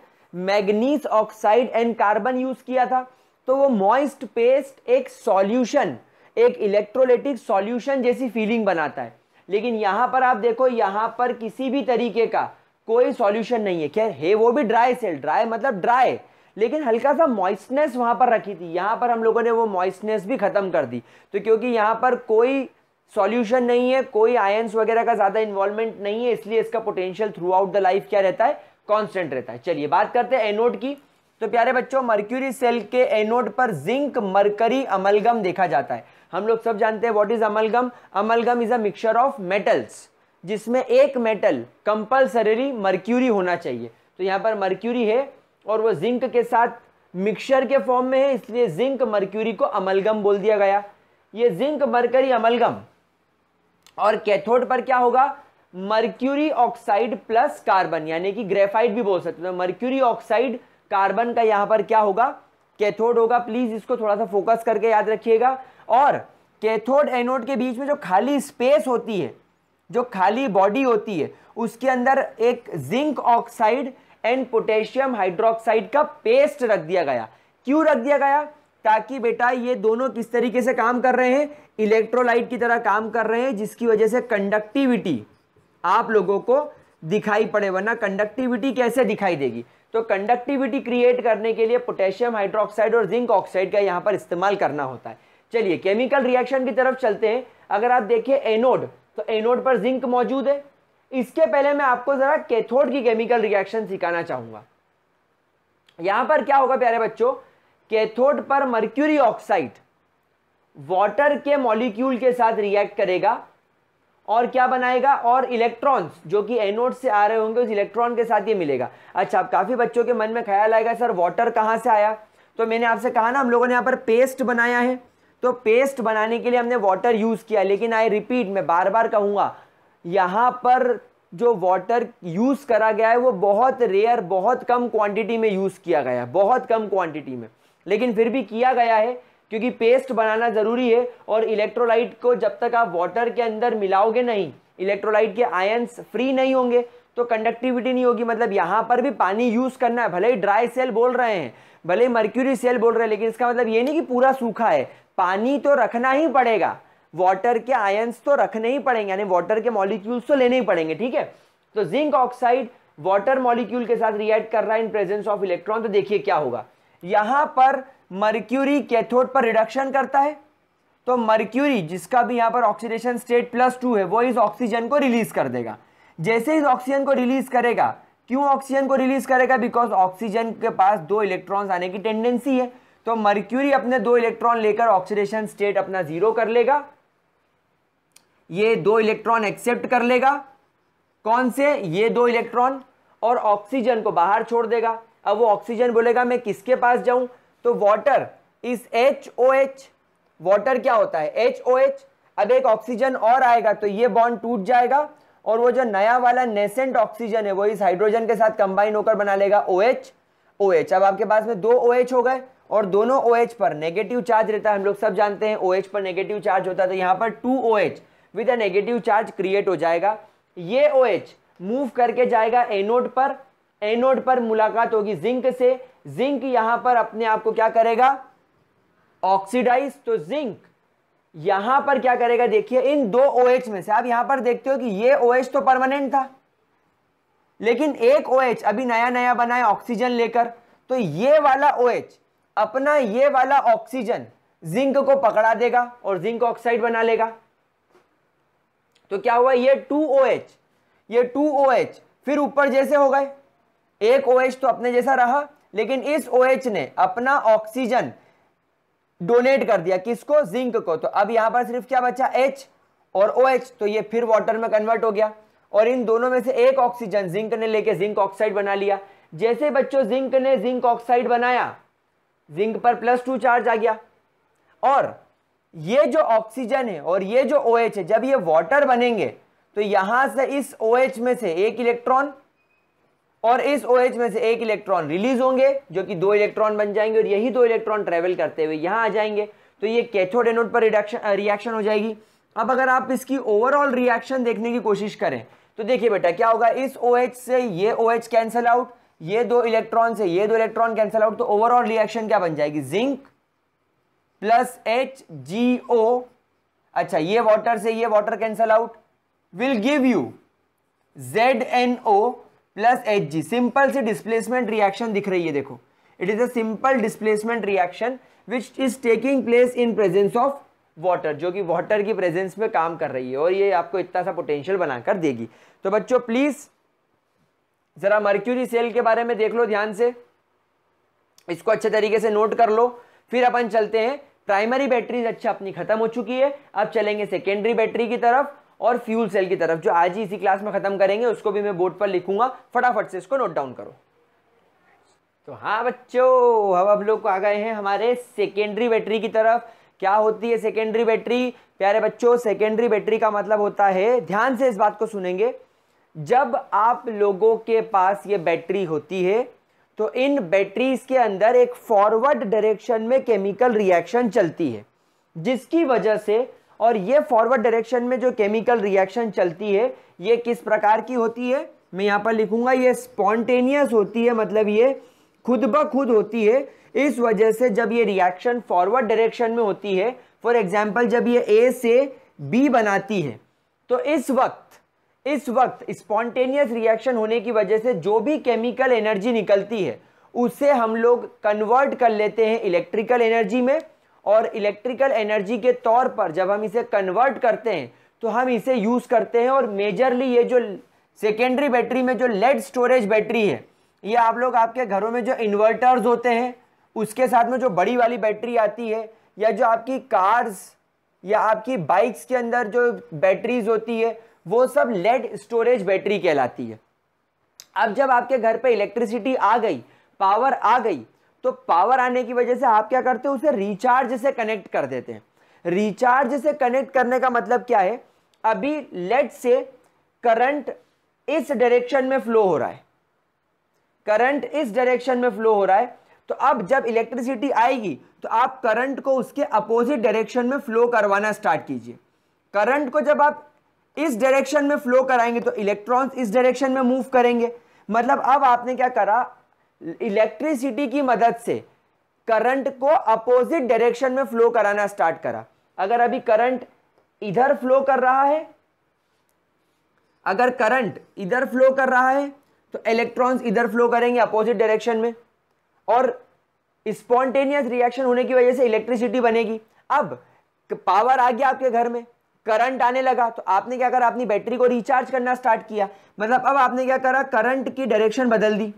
manganese oxide and carbon use किया था तो वो मॉइस्ट पेस्ट एक सॉल्यूशन एक इलेक्ट्रोलाइटिक सॉल्यूशन जैसी फीलिंग बनाता है लेकिन यहां पर आप देखो यहां पर किसी भी तरीके का कोई सॉल्यूशन नहीं है खैर है वो भी ड्राई सेल ड्राई मतलब ड्राई लेकिन हल्का सा मॉइस्टनेस वहां पर रखी थी यहां पर हम लोगों ने वो मॉइस्टनेस भी ख़त्म कर दी तो क्योंकि यहां पर कोई सॉल्यूशन नहीं है कोई आयंस वगैरह का ज़्यादा इन्वॉल्वमेंट नहीं है इसलिए इसका potential throughout the life क्या रहता है कांस्टेंट रहता है चलिए बात करते हैं एनोड की तो प्यारे बच्चों मर्क्यूरी सेल के एनोड पर जिंक मरकरी अमलगम देखा जाता है हम लोग सब जानते हैं what is amalgam amalgam is a mixture of metals जिसमें एक मेटल कंपल्सरी मर्क्यूरी होना चाहिए तो यहाँ पर मर्क्यूरी है और वो जिंक के साथ मिक्सचर के फॉर्म में है इसलिए जिंक मर्क्यूरी को अमलगम बोल दिया गया ये जिंक मरकरी अमलगम और कैथोड पर क्या होगा मर्क्यूरी ऑक्साइड प्लस कार्बन यानी कि ग्रेफाइट भी बोल सकते हैं मर्क्यूरी तो ऑक्साइड कार्बन का यहाँ पर क्या होगा कैथोड होगा प्लीज़ इसको थोड़ा सा फोकस करके याद रखिएगा और कैथोड एनोड के बीच में जो खाली स्पेस होती है जो खाली बॉडी होती है उसके अंदर एक zinc oxide and potassium hydroxide का पेस्ट रख दिया गया क्यों रख दिया गया ताकि बेटा ये दोनों किस तरीके से काम कर रहे हैं इलेक्ट्रोलाइट की तरह काम कर रहे हैं जिसकी वजह से कंडक्टिविटी आप लोगों को दिखाई पड़े वरना कंडक्टिविटी कैसे दिखाई देगी तो कंडक्टिविटी क्रिएट करने के लिए पोटेशियम हाइड्रोक्साइड और जिंक ऑक्साइड का यहाँ पर इस्तेमाल करना होता है चलिए केमिकल रिएक्शन की तरफ चलते हैं अगर आप देखिए एनोड तो एनोड पर जिंक मौजूद है इसके पहले मैं आपको जरा कैथोड की केमिकल रिएक्शन सिखाना चाहूंगा यहां पर क्या होगा प्यारे बच्चों कैथोड पर मर्क्यूरी ऑक्साइड वाटर के मॉलिक्यूल के साथ रिएक्ट करेगा और क्या बनाएगा और इलेक्ट्रॉन्स जो कि एनोड से आ रहे होंगे उस इलेक्ट्रॉन के साथ ये मिलेगा अच्छा अब काफ़ी बच्चों के मन में ख्याल आएगा सर वाटर कहाँ से आया तो मैंने आपसे कहा ना हम लोगों ने यहाँ पर पेस्ट बनाया है तो पेस्ट बनाने के लिए हमने वाटर यूज़ किया लेकिन आई रिपीट मैं बार बार कहूँगा यहाँ पर जो वाटर यूज़ करा गया है वो बहुत रेयर बहुत कम क्वांटिटी में यूज़ किया गया है बहुत कम क्वांटिटी में लेकिन फिर भी किया गया है क्योंकि पेस्ट बनाना ज़रूरी है और इलेक्ट्रोलाइट को जब तक आप वाटर के अंदर मिलाओगे नहीं इलेक्ट्रोलाइट के आयन्स फ्री नहीं होंगे तो कंडक्टिविटी नहीं होगी मतलब यहाँ पर भी पानी यूज़ करना है भले ही ड्राई सेल बोल रहे हैं भले ही मर्क्यूरी सेल बोल रहे हैं लेकिन इसका मतलब ये नहीं कि पूरा सूखा है पानी तो रखना ही पड़ेगा वाटर के आयन्स तो रखने ही पड़ेंगे यानी वाटर के मॉलिक्यूल्स तो लेने ही पड़ेंगे ठीक है तो जिंक ऑक्साइड वाटर मॉलिक्यूल के साथ रिएक्ट कर रहा है इन प्रेजेंस ऑफ इलेक्ट्रॉन तो देखिए क्या होगा यहाँ पर मर्क्यूरी कैथोड पर रिडक्शन करता है तो मर्क्यूरी जिसका भी यहाँ पर ऑक्सीडेशन स्टेट प्लस टू है वो इस ऑक्सीजन को रिलीज कर देगा जैसे इस ऑक्सीजन को रिलीज करेगा क्यों ऑक्सीजन को रिलीज करेगा बिकॉज ऑक्सीजन के पास दो इलेक्ट्रॉन्स आने की टेंडेंसी है तो मर्क्यूरी अपने दो इलेक्ट्रॉन लेकर ऑक्सीडेशन स्टेट अपना जीरो कर लेगा ये दो इलेक्ट्रॉन एक्सेप्ट कर लेगा कौन से ये दो इलेक्ट्रॉन और ऑक्सीजन को बाहर छोड़ देगा अब वो ऑक्सीजन बोलेगा मैं किसके पास जाऊं तो वाटर इस एच ओ एच वॉटर क्या होता है एच ओ एच अब एक ऑक्सीजन और आएगा तो ये बॉन्ड टूट जाएगा और वो जो नया वाला नेसेंट ऑक्सीजन है वो इस हाइड्रोजन के साथ कंबाइन होकर बना लेगा ओ एच ओ एच अब आपके पास में दो ओ एच हो गए और दोनों ओ एच पर नेगेटिव चार्ज रहता है हम लोग सब जानते हैं ओ एच पर नेगेटिव चार्ज होता है तो यहाँ पर two O H with negative charge create हो जाएगा ये ओ एच मूव करके जाएगा एनोड पर एनोड पर मुलाकात होगी जिंक से जिंक यहां पर अपने आप को क्या करेगा ऑक्सीडाइज तो जिंक यहां पर क्या करेगा देखिए इन दो OH में से आप यहां पर देखते हो कि ये OH तो परमानेंट था लेकिन एक OH अभी नया नया बना है ऑक्सीजन लेकर तो ये वाला OH अपना ये वाला ऑक्सीजन जिंक को पकड़ा देगा और जिंक ऑक्साइड बना लेगा तो क्या हुआ ये टू ओ OH ये टू ओ OH फिर ऊपर जैसे हो गए एक OH तो अपने जैसा रहा लेकिन इस OH ने अपना ऑक्सीजन डोनेट कर दिया किसको जिंक को तो अब यहां पर सिर्फ क्या बचा H और OH तो ये फिर वाटर में कन्वर्ट हो गया और इन दोनों में से एक ऑक्सीजन जिंक ने लेके जिंक ऑक्साइड बना लिया जैसे बच्चों जिंक ने जिंक ऑक्साइड बनाया जिंक पर प्लस टू चार्ज आ गया और ये जो ऑक्सीजन है और ये जो ओ OH है जब ये वाटर बनेंगे तो यहां से इस ओ OH में से एक इलेक्ट्रॉन और इस ओ OH में से एक इलेक्ट्रॉन रिलीज होंगे जो कि दो इलेक्ट्रॉन बन जाएंगे और यही दो इलेक्ट्रॉन ट्रेवल करते हुए यहाँ आ जाएंगे तो ये कैथोड एनोड पर रिडक्शन रिएक्शन हो जाएगी अब अगर आप इसकी ओवरऑल रिएक्शन देखने की कोशिश करें तो देखिए बेटा क्या होगा इस ओ OH से ये ओ OH कैंसिल आउट ये दो इलेक्ट्रॉन से ये दो इलेक्ट्रॉन कैंसिल आउट तो ओवरऑल रिएक्शन क्या बन जाएगी zinc plus H G O अच्छा ये वाटर से ये water cancel out will give you Z plus H G simple सी डिस्प्लेसमेंट रिएक्शन दिख रही है देखो it is a simple displacement reaction which is taking place in presence of water जो कि वाटर की प्रेजेंस में काम कर रही है और ये आपको इतना सा पोटेंशियल बनाकर देगी तो बच्चों प्लीज़ ज़रा मर्क्यूरी सेल के बारे में देख लो ध्यान से इसको अच्छे तरीके से नोट कर लो फिर अपन चलते हैं प्राइमरी बैटरीज अच्छा अपनी खत्म हो चुकी है अब चलेंगे सेकेंडरी बैटरी की तरफ और फ्यूल सेल की तरफ जो आज ही इसी क्लास में ख़त्म करेंगे उसको भी मैं बोर्ड पर लिखूंगा फटाफट से इसको नोट डाउन करो तो हाँ बच्चों हम अब लोग आ गए हैं हमारे सेकेंडरी बैटरी की तरफ क्या होती है सेकेंडरी बैटरी प्यारे बच्चों सेकेंडरी बैटरी का मतलब होता है ध्यान से इस बात को सुनेंगे जब आप लोगों के पास ये बैटरी होती है तो इन बैटरीज के अंदर एक फॉरवर्ड डायरेक्शन में केमिकल रिएक्शन चलती है जिसकी वजह से और ये फॉरवर्ड डायरेक्शन में जो केमिकल रिएक्शन चलती है ये किस प्रकार की होती है मैं यहाँ पर लिखूंगा ये स्पॉन्टेनियस होती है मतलब ये खुद ब खुद होती है इस वजह से जब ये रिएक्शन फॉरवर्ड डायरेक्शन में होती है फॉर एग्जाम्पल जब ये ए से बी बनाती है तो इस वक्त इस वक्त स्पॉन्टेनियस रिएक्शन होने की वजह से जो भी केमिकल एनर्जी निकलती है उसे हम लोग कन्वर्ट कर लेते हैं इलेक्ट्रिकल एनर्जी में और इलेक्ट्रिकल एनर्जी के तौर पर जब हम इसे कन्वर्ट करते हैं तो हम इसे यूज़ करते हैं और मेजरली ये जो सेकेंडरी बैटरी में जो लेड स्टोरेज बैटरी है ये आप लोग आपके घरों में जो इन्वर्टर्स होते हैं उसके साथ में जो बड़ी वाली बैटरी आती है या जो आपकी कार्स या आपकी बाइक्स के अंदर जो बैटरीज होती है वो सब लेड स्टोरेज बैटरी कहलाती है अब जब आपके घर पे इलेक्ट्रिसिटी आ गई पावर आ गई तो पावर आने की वजह से आप क्या करते हो उसे रिचार्ज से कनेक्ट कर देते हैं रिचार्ज से कनेक्ट करने का मतलब क्या है अभी लेट से करंट इस डायरेक्शन में फ्लो हो रहा है करंट इस डायरेक्शन में फ्लो हो रहा है तो अब जब इलेक्ट्रिसिटी आएगी तो आप करंट को उसके अपोजिट डायरेक्शन में फ्लो करवाना स्टार्ट कीजिए करंट को जब आप इस डायरेक्शन में फ्लो कराएंगे तो इलेक्ट्रॉन्स इस डायरेक्शन में मूव करेंगे मतलब अब आपने क्या करा इलेक्ट्रिसिटी की मदद से करंट को अपोजिट डायरेक्शन में फ्लो कराना स्टार्ट करा अगर अभी करंट इधर फ्लो कर रहा है अगर करंट इधर फ्लो कर रहा है तो इलेक्ट्रॉन्स इधर फ्लो करेंगे अपोजिट डायरेक्शन में और स्पॉन्टेनियस रिएक्शन होने की वजह से इलेक्ट्रिसिटी बनेगी अब पावर आ गया आपके घर में करंट आने लगा तो आपने क्या करा अपनी बैटरी को रिचार्ज करना स्टार्ट किया मतलब अब आपने क्या करा करंट की डायरेक्शन बदल दी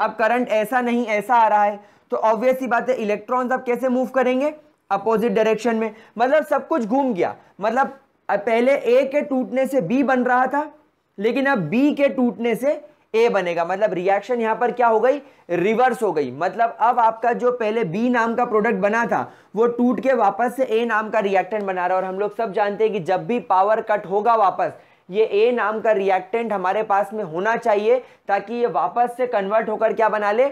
अब करंट ऐसा नहीं ऐसा आ रहा है तो ऑब्वियस ही बात है इलेक्ट्रॉन्स अब कैसे मूव करेंगे अपोजिट डायरेक्शन में मतलब सब कुछ घूम गया मतलब पहले ए के टूटने से बी बन रहा था लेकिन अब बी के टूटने से ए बनेगा मतलब रिएक्शन यहां पर क्या हो गई रिवर्स हो गई मतलब अब आपका जो पहले बी नाम का प्रोडक्ट बना था वो टूट के वापस से ए नाम का रिएक्टेंट बना रहा है और हम लोग सब जानते हैं कि जब भी पावर कट होगा वापस ये ए नाम का रिएक्टेंट हमारे पास में होना चाहिए ताकि ये वापस से कन्वर्ट होकर क्या बना ले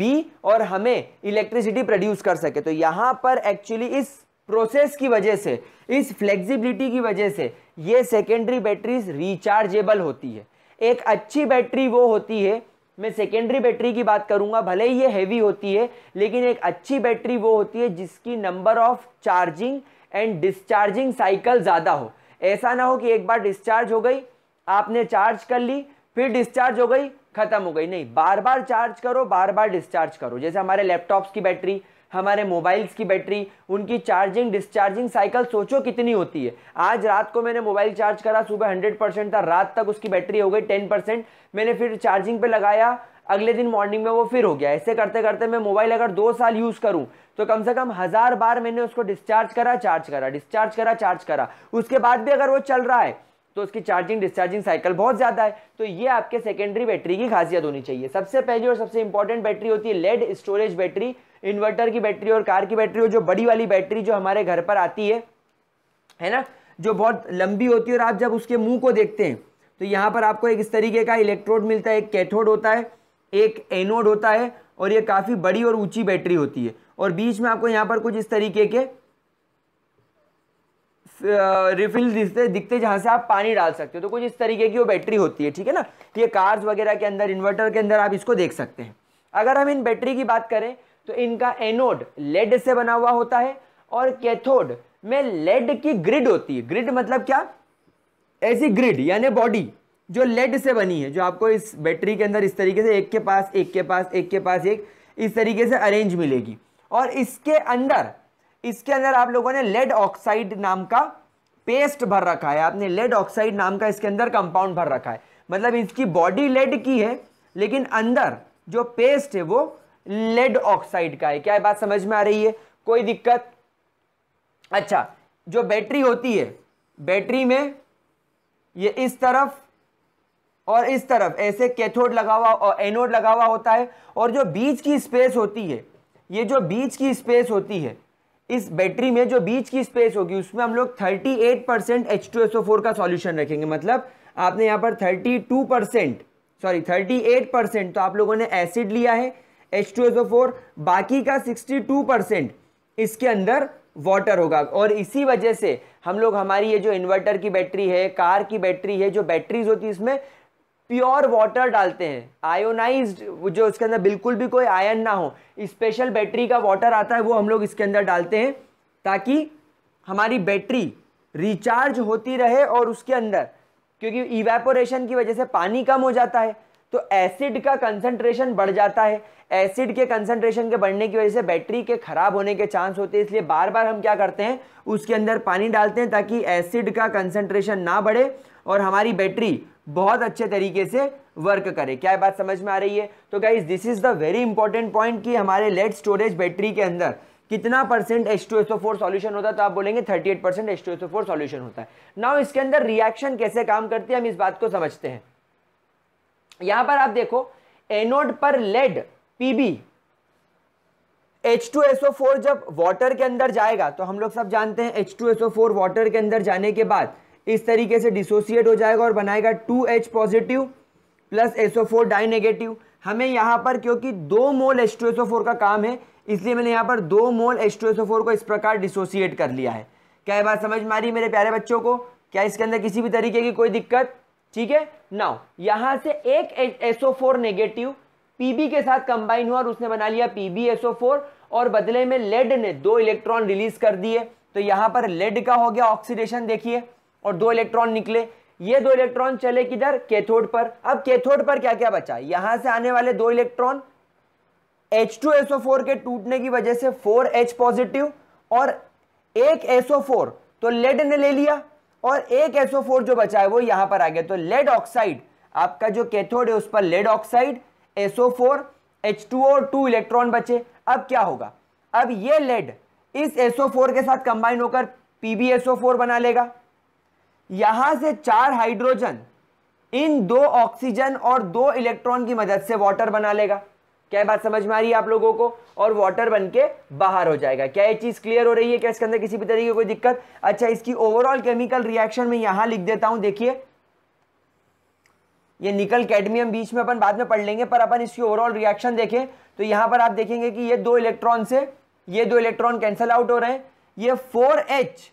बी और हमें इलेक्ट्रिसिटी प्रोड्यूस कर सके तो यहाँ पर एक्चुअली इस प्रोसेस की वजह से इस फ्लेक्सिबिलिटी की वजह से ये सेकेंडरी बैटरीज रिचार्जेबल होती है एक अच्छी बैटरी वो होती है मैं सेकेंडरी बैटरी की बात करूंगा भले ही ये हैवी होती है लेकिन एक अच्छी बैटरी वो होती है जिसकी number of charging and discharging cycle ज़्यादा हो ऐसा ना हो कि एक बार डिस्चार्ज हो गई आपने चार्ज कर ली फिर डिस्चार्ज हो गई खत्म हो गई नहीं बार बार चार्ज करो बार बार डिस्चार्ज करो जैसे हमारे लैपटॉप्स की बैटरी हमारे मोबाइल्स की बैटरी उनकी चार्जिंग डिस्चार्जिंग साइकिल सोचो कितनी होती है आज रात को मैंने मोबाइल चार्ज करा सुबह हंड्रेड परसेंट था रात तक उसकी बैटरी हो गई टेन परसेंट मैंने फिर चार्जिंग पे लगाया अगले दिन मॉर्निंग में वो फिर हो गया ऐसे करते करते मैं मोबाइल अगर दो साल यूज़ करूँ तो कम से कम हज़ार बार मैंने उसको डिस्चार्ज करा चार्ज करा डिस्चार्ज करा चार्ज करा उसके बाद भी अगर वो चल रहा है तो उसकी चार्जिंग डिस्चार्जिंग साइकिल बहुत ज़्यादा है तो ये आपके सेकेंडरी बैटरी की खासियत होनी चाहिए सबसे पहली और सबसे इंपॉर्टेंट बैटरी होती है लेड स्टोरेज बैटरी इन्वर्टर की बैटरी और कार की बैटरी और जो बड़ी वाली बैटरी जो हमारे घर पर आती है है ना जो बहुत लंबी होती है और आप जब उसके मुंह को देखते हैं तो यहाँ पर आपको एक इस तरीके का इलेक्ट्रोड मिलता है एक कैथोड होता है एक एनोड होता है और ये काफ़ी बड़ी और ऊंची बैटरी होती है और बीच में आपको यहाँ पर कुछ इस तरीके के रिफिल दिखते दिखते जहाँ से आप पानी डाल सकते हो तो कुछ इस तरीके की वो बैटरी होती है ठीक है ना तो ये कार्स वगैरह के अंदर इन्वर्टर के अंदर आप इसको देख सकते हैं अगर हम इन बैटरी की बात करें तो इनका एनोड लेड से बना हुआ होता है और कैथोड में लेड की ग्रिड होती है ग्रिड मतलब क्या ऐसी ग्रिड यानी बॉडी जो लेड से बनी है जो आपको इस बैटरी के अंदर इस तरीके से एक के पास एक के पास एक के पास एक इस तरीके से अरेंज मिलेगी और इसके अंदर इसके अंदर आप लोगों ने लेड ऑक्साइड नाम का पेस्ट भर रखा है आपने लेड ऑक्साइड नाम का इसके अंदर कंपाउंड भर रखा है मतलब इसकी बॉडी लेड की है लेकिन अंदर जो पेस्ट है वो लेड ऑक्साइड का है क्या बात समझ में आ रही है कोई दिक्कत अच्छा जो बैटरी होती है बैटरी में ये इस तरफ और इस तरफ ऐसे कैथोड लगा हुआ और एनोड लगा हुआ होता है और जो बीच की स्पेस होती है ये जो बीच की स्पेस होती है इस बैटरी में जो बीच की स्पेस होगी उसमें हम लोग 38 परसेंट एच का सॉल्यूशन रखेंगे मतलब आपने यहाँ पर 32 परसेंट सॉरी 38 परसेंट तो आप लोगों ने एसिड लिया है H2SO4 बाकी का 62 परसेंट इसके अंदर वाटर होगा और इसी वजह से हम लोग हमारी ये जो इन्वर्टर की बैटरी है कार की बैटरी है जो बैटरीज होती है इसमें प्योर वाटर डालते हैं आयोनाइज्ड जो इसके अंदर बिल्कुल भी कोई आयन ना हो स्पेशल बैटरी का वाटर आता है वो हम लोग इसके अंदर डालते हैं ताकि हमारी बैटरी रिचार्ज होती रहे और उसके अंदर क्योंकि इवेपोरेशन की वजह से पानी कम हो जाता है तो एसिड का कंसंट्रेशन बढ़ जाता है एसिड के कंसंट्रेशन के बढ़ने की वजह से बैटरी के खराब होने के चांस होते हैं इसलिए बार बार हम क्या करते हैं उसके अंदर पानी डालते हैं ताकि एसिड का कंसंट्रेशन ना बढ़े और हमारी बैटरी बहुत अच्छे तरीके से वर्क करे क्या बात समझ में आ रही है तो guys this is the very important point कि हमारे लेड स्टोरेज बैटरी के अंदर कितना percent H two SO four solution होता है तो आप बोलेंगे thirty eight percent H two SO four solution होता है नाउ इसके अंदर रिएक्शन कैसे काम करती है हम इस बात को समझते हैं यहां पर आप देखो एनोड पर lead PB H two SO four जब वाटर के अंदर जाएगा तो हम लोग सब जानते हैं H two SO four water के अंदर जाने के बाद इस तरीके से डिसोसिएट हो जाएगा और बनाएगा two H positive plus SO four डाई नेगेटिव हमें यहाँ पर क्योंकि दो mole H two SO four का काम है इसलिए मैंने यहाँ पर दो mole H two SO four को इस प्रकार डिसोसिएट कर लिया है क्या ये बात समझ में आ रही मेरे प्यारे बच्चों को क्या इसके अंदर किसी भी तरीके की कोई दिक्कत ठीक है नाउ यहाँ से एक एसओ फोर नेगेटिव पीबी के साथ कंबाइन हुआ और उसने बना लिया पीबी एसओ फोर और बदले में लेड ने दो इलेक्ट्रॉन रिलीज कर दिए तो यहाँ पर लेड का हो गया ऑक्सीडेशन देखिए और दो इलेक्ट्रॉन निकले ये दो इलेक्ट्रॉन चले किधर कैथोड पर अब कैथोड पर क्या क्या बचा यहां से आने वाले दो इलेक्ट्रॉन H2SO4 के टूटने की वजह से 4H पॉजिटिव और एक SO4 तो लेड ने ले लिया और एक SO4 जो बचा है वो यहां पर आ गया तो लेड ऑक्साइड आपका जो कैथोड है उस पर lead oxide SO4 H2O2 electron बचे अब क्या होगा अब ये लेड इस SO4 के साथ कंबाइन होकर PbSO4 बना लेगा यहां से चार हाइड्रोजन इन दो ऑक्सीजन और दो इलेक्ट्रॉन की मदद से वाटर बना लेगा क्या बात समझ में आ रही है आप लोगों को और वाटर बन के बाहर हो जाएगा क्या ये चीज क्लियर हो रही है क्या इसके अंदर किसी भी तरीके की कोई दिक्कत अच्छा इसकी ओवरऑल केमिकल रिएक्शन में यहां लिख देता हूं देखिए ये निकल कैडमियम बीच में अपन बाद में पढ़ लेंगे पर अपन इसकी ओवरऑल रिएक्शन देखें तो यहां पर आप देखेंगे कि ये दो इलेक्ट्रॉन से ये दो इलेक्ट्रॉन कैंसल आउट हो रहे हैं ये फोर एच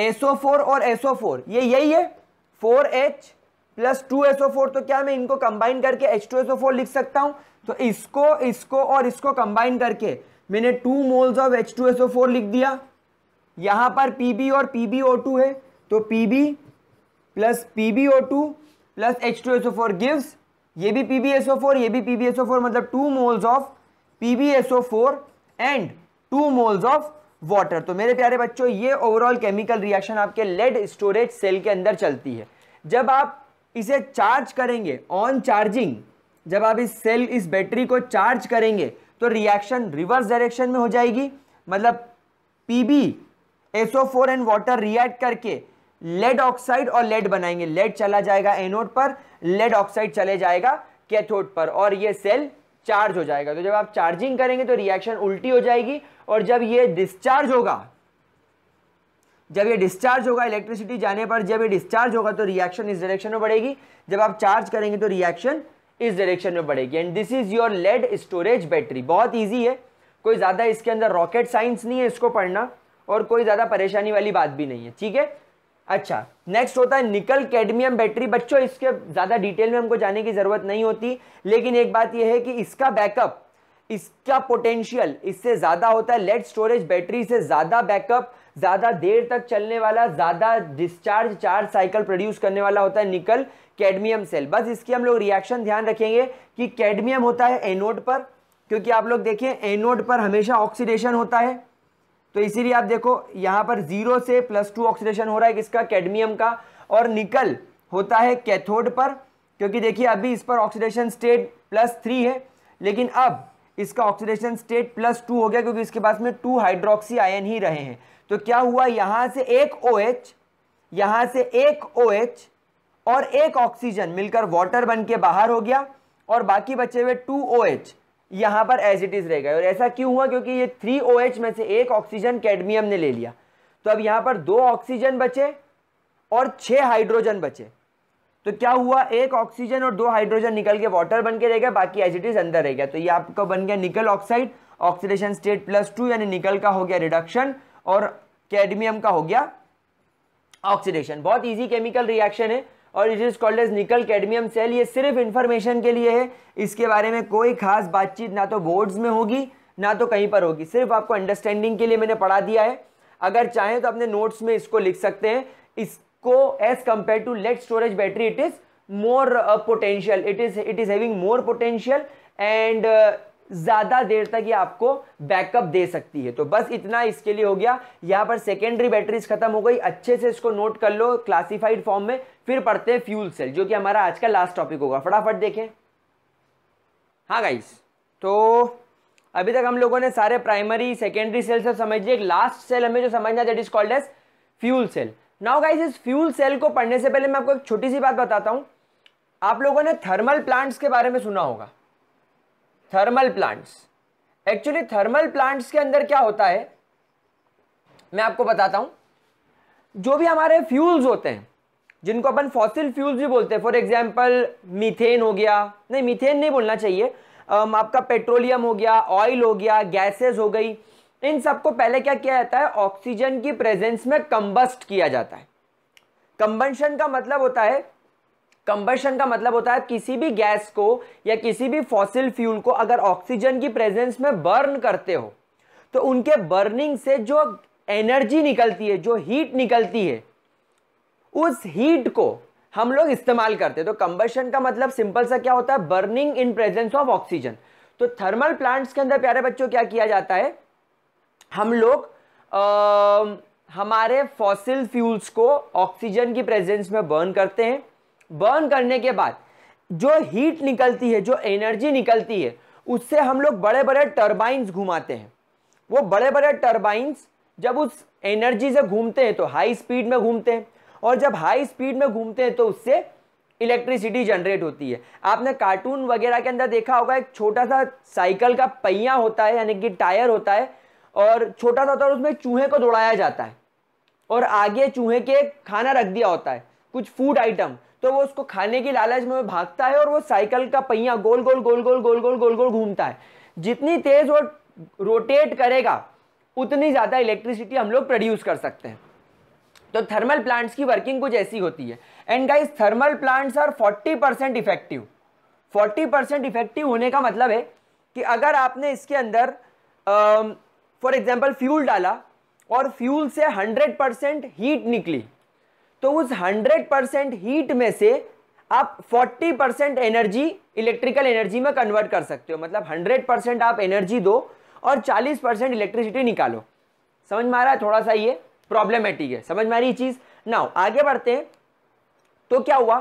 SO4 और SO4 ये यही है 4H प्लस टू तो क्या मैं इनको कंबाइन करके H2SO4 लिख सकता हूं तो इसको इसको और इसको कंबाइन करके मैंने टू मोल्स ऑफ H2SO4 लिख दिया यहां पर Pb और PbO2 है तो Pb plus P B O two plus H two four gives ये भी पी बी फोर ये भी पी बी फोर मतलब two moles of P B four and two moles of water तो मेरे प्यारे बच्चों ये ओवरऑल केमिकल रिएक्शन आपके लेड स्टोरेज सेल के अंदर चलती है जब आप इसे चार्ज करेंगे ऑन चार्जिंग जब आप इस सेल इस बैटरी को चार्ज करेंगे तो रिएक्शन रिवर्स डायरेक्शन में हो जाएगी मतलब PB SO four and water react करके लेड ऑक्साइड और लेड बनाएंगे लेड चला जाएगा एनोड पर लेड ऑक्साइड चले जाएगा कैथोड पर और ये सेल चार्ज हो जाएगा तो जब आप चार्जिंग करेंगे तो रिएक्शन उल्टी हो जाएगी और जब ये डिस्चार्ज होगा जब ये डिस्चार्ज होगा इलेक्ट्रिसिटी जाने पर जब ये डिस्चार्ज होगा तो रिएक्शन इस डायरेक्शन में बढ़ेगी जब आप चार्ज करेंगे तो रिएक्शन इस डायरेक्शन में बढ़ेगी and this is your lead storage battery बहुत ईजी है कोई ज़्यादा इसके अंदर रॉकेट साइंस नहीं है इसको पढ़ना और कोई ज़्यादा परेशानी वाली बात भी नहीं है ठीक है अच्छा नेक्स्ट होता है निकल कैडमियम बैटरी बच्चों इसके ज़्यादा डिटेल में हमको जाने की ज़रूरत नहीं होती लेकिन एक बात यह है कि इसका बैकअप इसका पोटेंशियल इससे ज़्यादा होता है लेड स्टोरेज बैटरी से ज़्यादा बैकअप ज़्यादा देर तक चलने वाला ज़्यादा डिस्चार्ज चार्ज साइकिल प्रोड्यूस करने वाला होता है निकल कैडमियम सेल बस इसकी हम लोग रिएक्शन ध्यान रखेंगे कि कैडमियम होता है एनोड पर क्योंकि आप लोग देखिए एनोड पर हमेशा ऑक्सीडेशन होता है तो इसीलिए आप देखो यहाँ पर जीरो से प्लस टू ऑक्सीडेशन हो रहा है किसका कैडमियम का और निकल होता है कैथोड पर क्योंकि देखिए अभी इस पर ऑक्सीडेशन स्टेट प्लस थ्री है लेकिन अब इसका ऑक्सीडेशन स्टेट प्लस टू हो गया क्योंकि इसके पास में टू हाइड्रोक्सी आयन ही रहे हैं तो क्या हुआ यहाँ से एक ओ एच यहाँ से एक ओ एच और एक ऑक्सीजन मिलकर वाटर बन के बाहर हो गया और बाकी बचे हुए टू ओ एच यहां पर एज इट इज़ रह गए और ऐसा क्यों हुआ क्योंकि ये थ्री ओ OH में से एक ऑक्सीजन कैडमियम ने ले लिया तो अब यहां पर दो ऑक्सीजन बचे और छह हाइड्रोजन बचे तो क्या हुआ एक ऑक्सीजन और दो हाइड्रोजन निकल के वाटर बन के रह गया बाकी एज इट इज़ अंदर रह गया तो ये आपका बन गया nickel oxide oxidation state plus two यानी निकल का हो गया रिडक्शन और कैडमियम का हो गया ऑक्सीडेशन बहुत ईजी केमिकल रिएक्शन है और it is called as nickel cadmium cell ये सिर्फ इन्फॉर्मेशन के लिए है इसके बारे में कोई खास बातचीत ना तो बोर्ड्स में होगी ना तो कहीं पर होगी सिर्फ आपको अंडरस्टैंडिंग के लिए मैंने पढ़ा दिया है अगर चाहें तो अपने नोट्स में इसको लिख सकते हैं इसको as compare to lead storage battery it is more potential it is it is having more potential and ज़्यादा देर तक ये आपको बैकअप दे सकती है तो बस इतना इसके लिए हो गया यहाँ पर सेकेंडरी बैटरीज खत्म हो गई अच्छे से इसको नोट कर लो क्लासिफाइड फॉर्म में फिर पढ़ते हैं फ्यूल सेल जो कि हमारा आज का लास्ट टॉपिक होगा फटाफट देखें हाँ गाइस तो अभी तक हम लोगों ने सारे प्राइमरी सेकेंडरी सेल सब समझ एक लास्ट सेल हमें जो समझना that is called as fuel cell now guys इस फ्यूल सेल को पढ़ने से पहले मैं आपको एक छोटी सी बात बताता हूँ आप लोगों ने थर्मल प्लांट्स के बारे में सुना होगा thermal plants actually thermal plants के अंदर क्या होता है मैं आपको बताता हूं जो भी हमारे फ्यूल्स होते हैं जिनको अपन फॉसिल फ्यूल्स भी बोलते हैं फॉर एग्जाम्पल मीथेन हो गया नहीं मीथेन नहीं बोलना चाहिए um, आपका पेट्रोलियम हो गया ऑयल हो गया गैसेस हो गई इन सबको पहले क्या किया जाता है ऑक्सीजन की प्रेजेंस में कंबस्ट किया जाता है कंबंशन का मतलब होता है कंबर्शन का मतलब होता है किसी भी गैस को या किसी भी फॉसिल फ्यूल को अगर ऑक्सीजन की प्रेजेंस में बर्न करते हो तो उनके बर्निंग से जो एनर्जी निकलती है जो हीट निकलती है उस हीट को हम लोग इस्तेमाल करते हैं तो कंबर्शन का मतलब सिंपल सा क्या होता है burning in presence of oxygen तो थर्मल प्लांट्स के अंदर प्यारे बच्चों क्या किया जाता है हम लोग आ, हमारे फॉसिल फ्यूल्स को ऑक्सीजन की प्रेजेंस में बर्न करते हैं बर्न करने के बाद जो हीट निकलती है जो एनर्जी निकलती है उससे हम लोग बड़े बड़े टर्बाइंस घुमाते हैं वो बड़े बड़े टर्बाइंस जब उस एनर्जी से घूमते हैं तो हाई स्पीड में घूमते हैं और जब हाई स्पीड में घूमते हैं तो उससे इलेक्ट्रिसिटी जनरेट होती है आपने कार्टून वगैरह के अंदर देखा होगा एक छोटा सा साइकिल का पहिया होता है यानी कि टायर होता है और छोटा सा होता है उसमें चूहे को दौड़ाया जाता है और आगे चूहे के खाना रख दिया होता है कुछ फूड आइटम तो वो उसको खाने की लालच में भागता है और वो साइकिल का पहिया गोल गोल गोल गोल गोल गोल गोल गोल घूमता है जितनी तेज वो रोटेट करेगा उतनी ज़्यादा इलेक्ट्रिसिटी हम लोग प्रोड्यूस कर सकते हैं तो थर्मल प्लांट्स की वर्किंग कुछ ऐसी होती है and guys thermal plants are 40 percent effective 40 percent effective होने का मतलब है कि अगर आपने इसके अंदर फॉर एग्जाम्पल फ्यूल डाला और फ्यूल से 100 परसेंट हीट निकली तो उस 100 परसेंट हीट में से आप 40 परसेंट एनर्जी इलेक्ट्रिकल एनर्जी में कन्वर्ट कर सकते हो मतलब 100 परसेंट आप एनर्जी दो और 40 परसेंट इलेक्ट्रिसिटी निकालो समझ में आ रहा है थोड़ा सा ये प्रॉब्लमेटिक है समझ में आ रही चीज़ नाउ आगे बढ़ते हैं तो क्या हुआ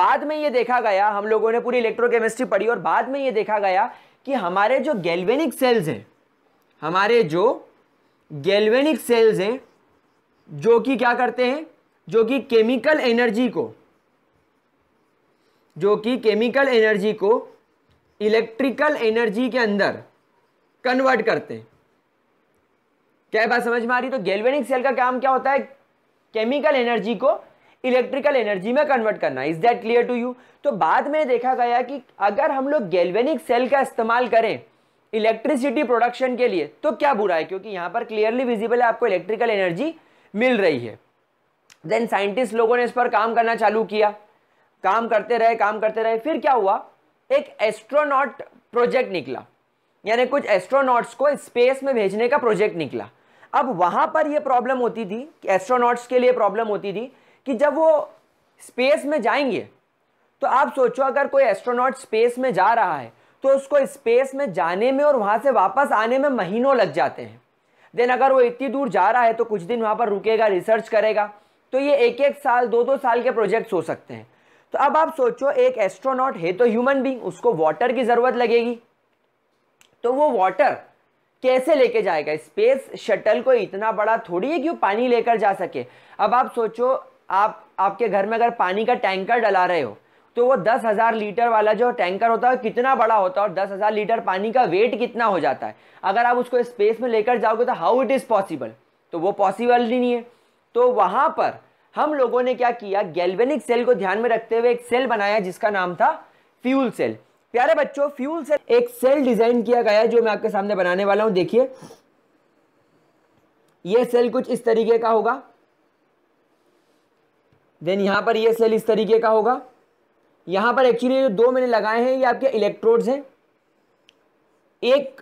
बाद में ये देखा गया हम लोगों ने पूरी इलेक्ट्रोकेमिस्ट्री पढ़ी और बाद में ये देखा गया कि हमारे जो गैल्वेनिक सेल्स हैं हमारे जो गैल्वेनिक सेल्स हैं जो कि क्या करते हैं जो कि केमिकल एनर्जी को जो कि केमिकल एनर्जी को इलेक्ट्रिकल एनर्जी के अंदर कन्वर्ट करते हैं क्या बात समझ में आ रही तो गैल्वेनिक सेल का काम क्या होता है केमिकल एनर्जी को इलेक्ट्रिकल एनर्जी में कन्वर्ट करना is that clear to you तो बाद में देखा गया कि अगर हम लोग गैल्वेनिक सेल का इस्तेमाल करें इलेक्ट्रिसिटी प्रोडक्शन के लिए तो क्या बुरा है क्योंकि यहाँ पर क्लियरली विजिबल है आपको इलेक्ट्रिकल एनर्जी मिल रही है देन साइंटिस्ट लोगों ने इस पर काम करना चालू किया काम करते रहे काम करते रहे फिर क्या हुआ एक एस्ट्रोनॉट प्रोजेक्ट निकला यानी कुछ एस्ट्रोनॉट्स को स्पेस में भेजने का प्रोजेक्ट निकला अब वहाँ पर यह प्रॉब्लम होती थी एस्ट्रोनॉट्स के लिए प्रॉब्लम होती थी कि जब वो स्पेस में जाएंगे तो आप सोचो अगर कोई एस्ट्रोनॉट स्पेस में जा रहा है तो उसको स्पेस में जाने में और वहाँ से वापस आने में महीनों लग जाते हैं देन अगर वो इतनी दूर जा रहा है तो कुछ दिन वहाँ पर रुकेगा रिसर्च करेगा तो ये एक एक साल दो दो साल के प्रोजेक्ट्स हो सकते हैं तो अब आप सोचो एक एस्ट्रोनॉट है तो ह्यूमन बींग उसको वाटर की ज़रूरत लगेगी तो वो वाटर कैसे लेके जाएगा स्पेस शटल को इतना बड़ा थोड़ी है कि वो पानी लेकर जा सके अब आप सोचो आप आपके घर में अगर पानी का टैंकर डला रहे हो तो वो दस हज़ार लीटर वाला जो टैंकर होता है कितना बड़ा होता है और दस हज़ार लीटर पानी का वेट कितना हो जाता है अगर आप उसको स्पेस में लेकर जाओगे तो हाउ इट इज़ पॉसिबल तो वो पॉसिबल ही नहीं है तो वहां पर हम लोगों ने क्या किया गैल्वेनिक सेल को ध्यान में रखते हुए एक सेल बनाया जिसका नाम था फ्यूल सेल प्यारे बच्चों फ्यूल सेल एक सेल डिजाइन किया गया है जो मैं आपके सामने बनाने वाला हूं देखिए यह सेल कुछ इस तरीके का होगा देन यहां पर यह सेल इस तरीके का होगा यहां पर एक्चुअली जो दो मैंने लगाए हैं ये आपके इलेक्ट्रोड्स हैं एक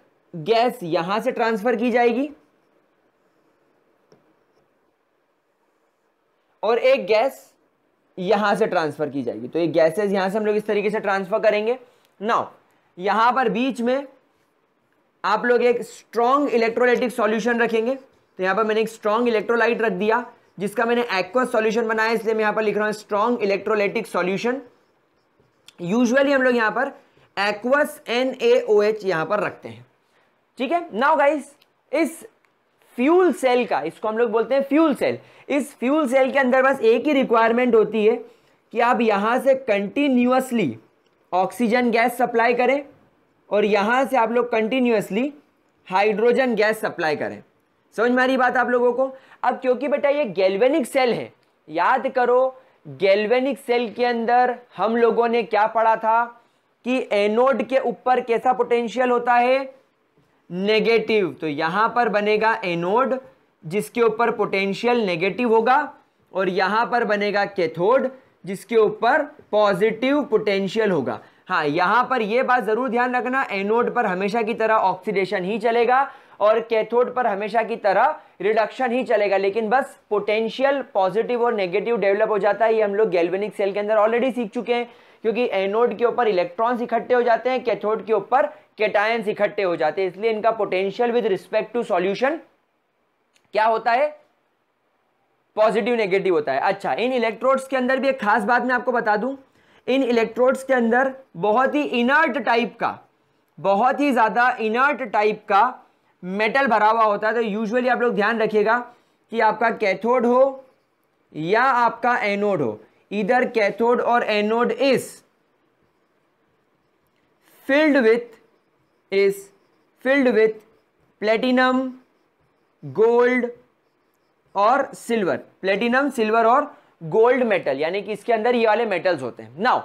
गैस यहां से ट्रांसफर की जाएगी और एक गैस यहां से ट्रांसफ़र की जाएगी तो ये गैसेस यहां से हम लोग इस तरीके से ट्रांसफ़र करेंगे नाउ यहां पर बीच में आप लोग एक स्ट्रॉन्ग इलेक्ट्रोलाइटिक सॉल्यूशन रखेंगे तो यहां पर मैंने एक स्ट्रॉन्ग इलेक्ट्रोलाइट रख दिया जिसका मैंने एक्वस सॉल्यूशन बनाया इसलिए मैं यहां पर लिख रहा हूं स्ट्रॉन्ग इलेक्ट्रोलाइटिक सॉल्यूशन यूजुअली हम लोग यहां पर aqueous N A O H यहां पर रखते हैं ठीक है नाउ गाइस इस फ्यूल सेल का इसको हम लोग बोलते हैं फ्यूल सेल इस फ्यूल सेल के अंदर बस एक ही रिक्वायरमेंट होती है कि आप यहाँ से कंटिन्यूसली ऑक्सीजन गैस सप्लाई करें और यहाँ से आप लोग कंटिन्यूसली हाइड्रोजन गैस सप्लाई करें समझ में आ रही बात आप लोगों को अब क्योंकि बेटा ये गैल्वेनिक सेल है याद करो गैल्वेनिक सेल के अंदर हम लोगों ने क्या पढ़ा था कि एनोड के ऊपर कैसा पोटेंशियल होता है नेगेटिव तो यहाँ पर बनेगा एनोड जिसके ऊपर पोटेंशियल नेगेटिव होगा और यहाँ पर बनेगा कैथोड जिसके ऊपर पॉजिटिव पोटेंशियल होगा हाँ यहाँ पर यह बात ज़रूर ध्यान रखना एनोड पर हमेशा की तरह ऑक्सीडेशन ही चलेगा और कैथोड पर हमेशा की तरह रिडक्शन ही चलेगा लेकिन बस पोटेंशियल पॉजिटिव और नेगेटिव डेवलप हो जाता है ये हम लोग गैल्वेनिक सेल के अंदर ऑलरेडी सीख चुके हैं क्योंकि एनोड के ऊपर इलेक्ट्रॉन्स इकट्ठे हो जाते हैं कैथोड के ऊपर केटायंस इकट्ठे हो जाते हैं इसलिए इनका potential with respect to solution क्या होता है पॉजिटिव नेगेटिव होता है अच्छा इन इलेक्ट्रोड्स के अंदर भी एक खास बात मैं आपको बता दूं इन इलेक्ट्रोड्स के अंदर बहुत ही इनर्ट टाइप का बहुत ही ज़्यादा इनर्ट टाइप का मेटल भरा हुआ होता है तो यूजुअली आप लोग ध्यान रखिएगा कि आपका कैथोड हो या आपका एनोड हो इधर कैथोड और anode is filled with is filled with platinum, gold और silver. Platinum, silver और gold metal. यानी कि इसके अंदर ये वाले metals होते हैं Now,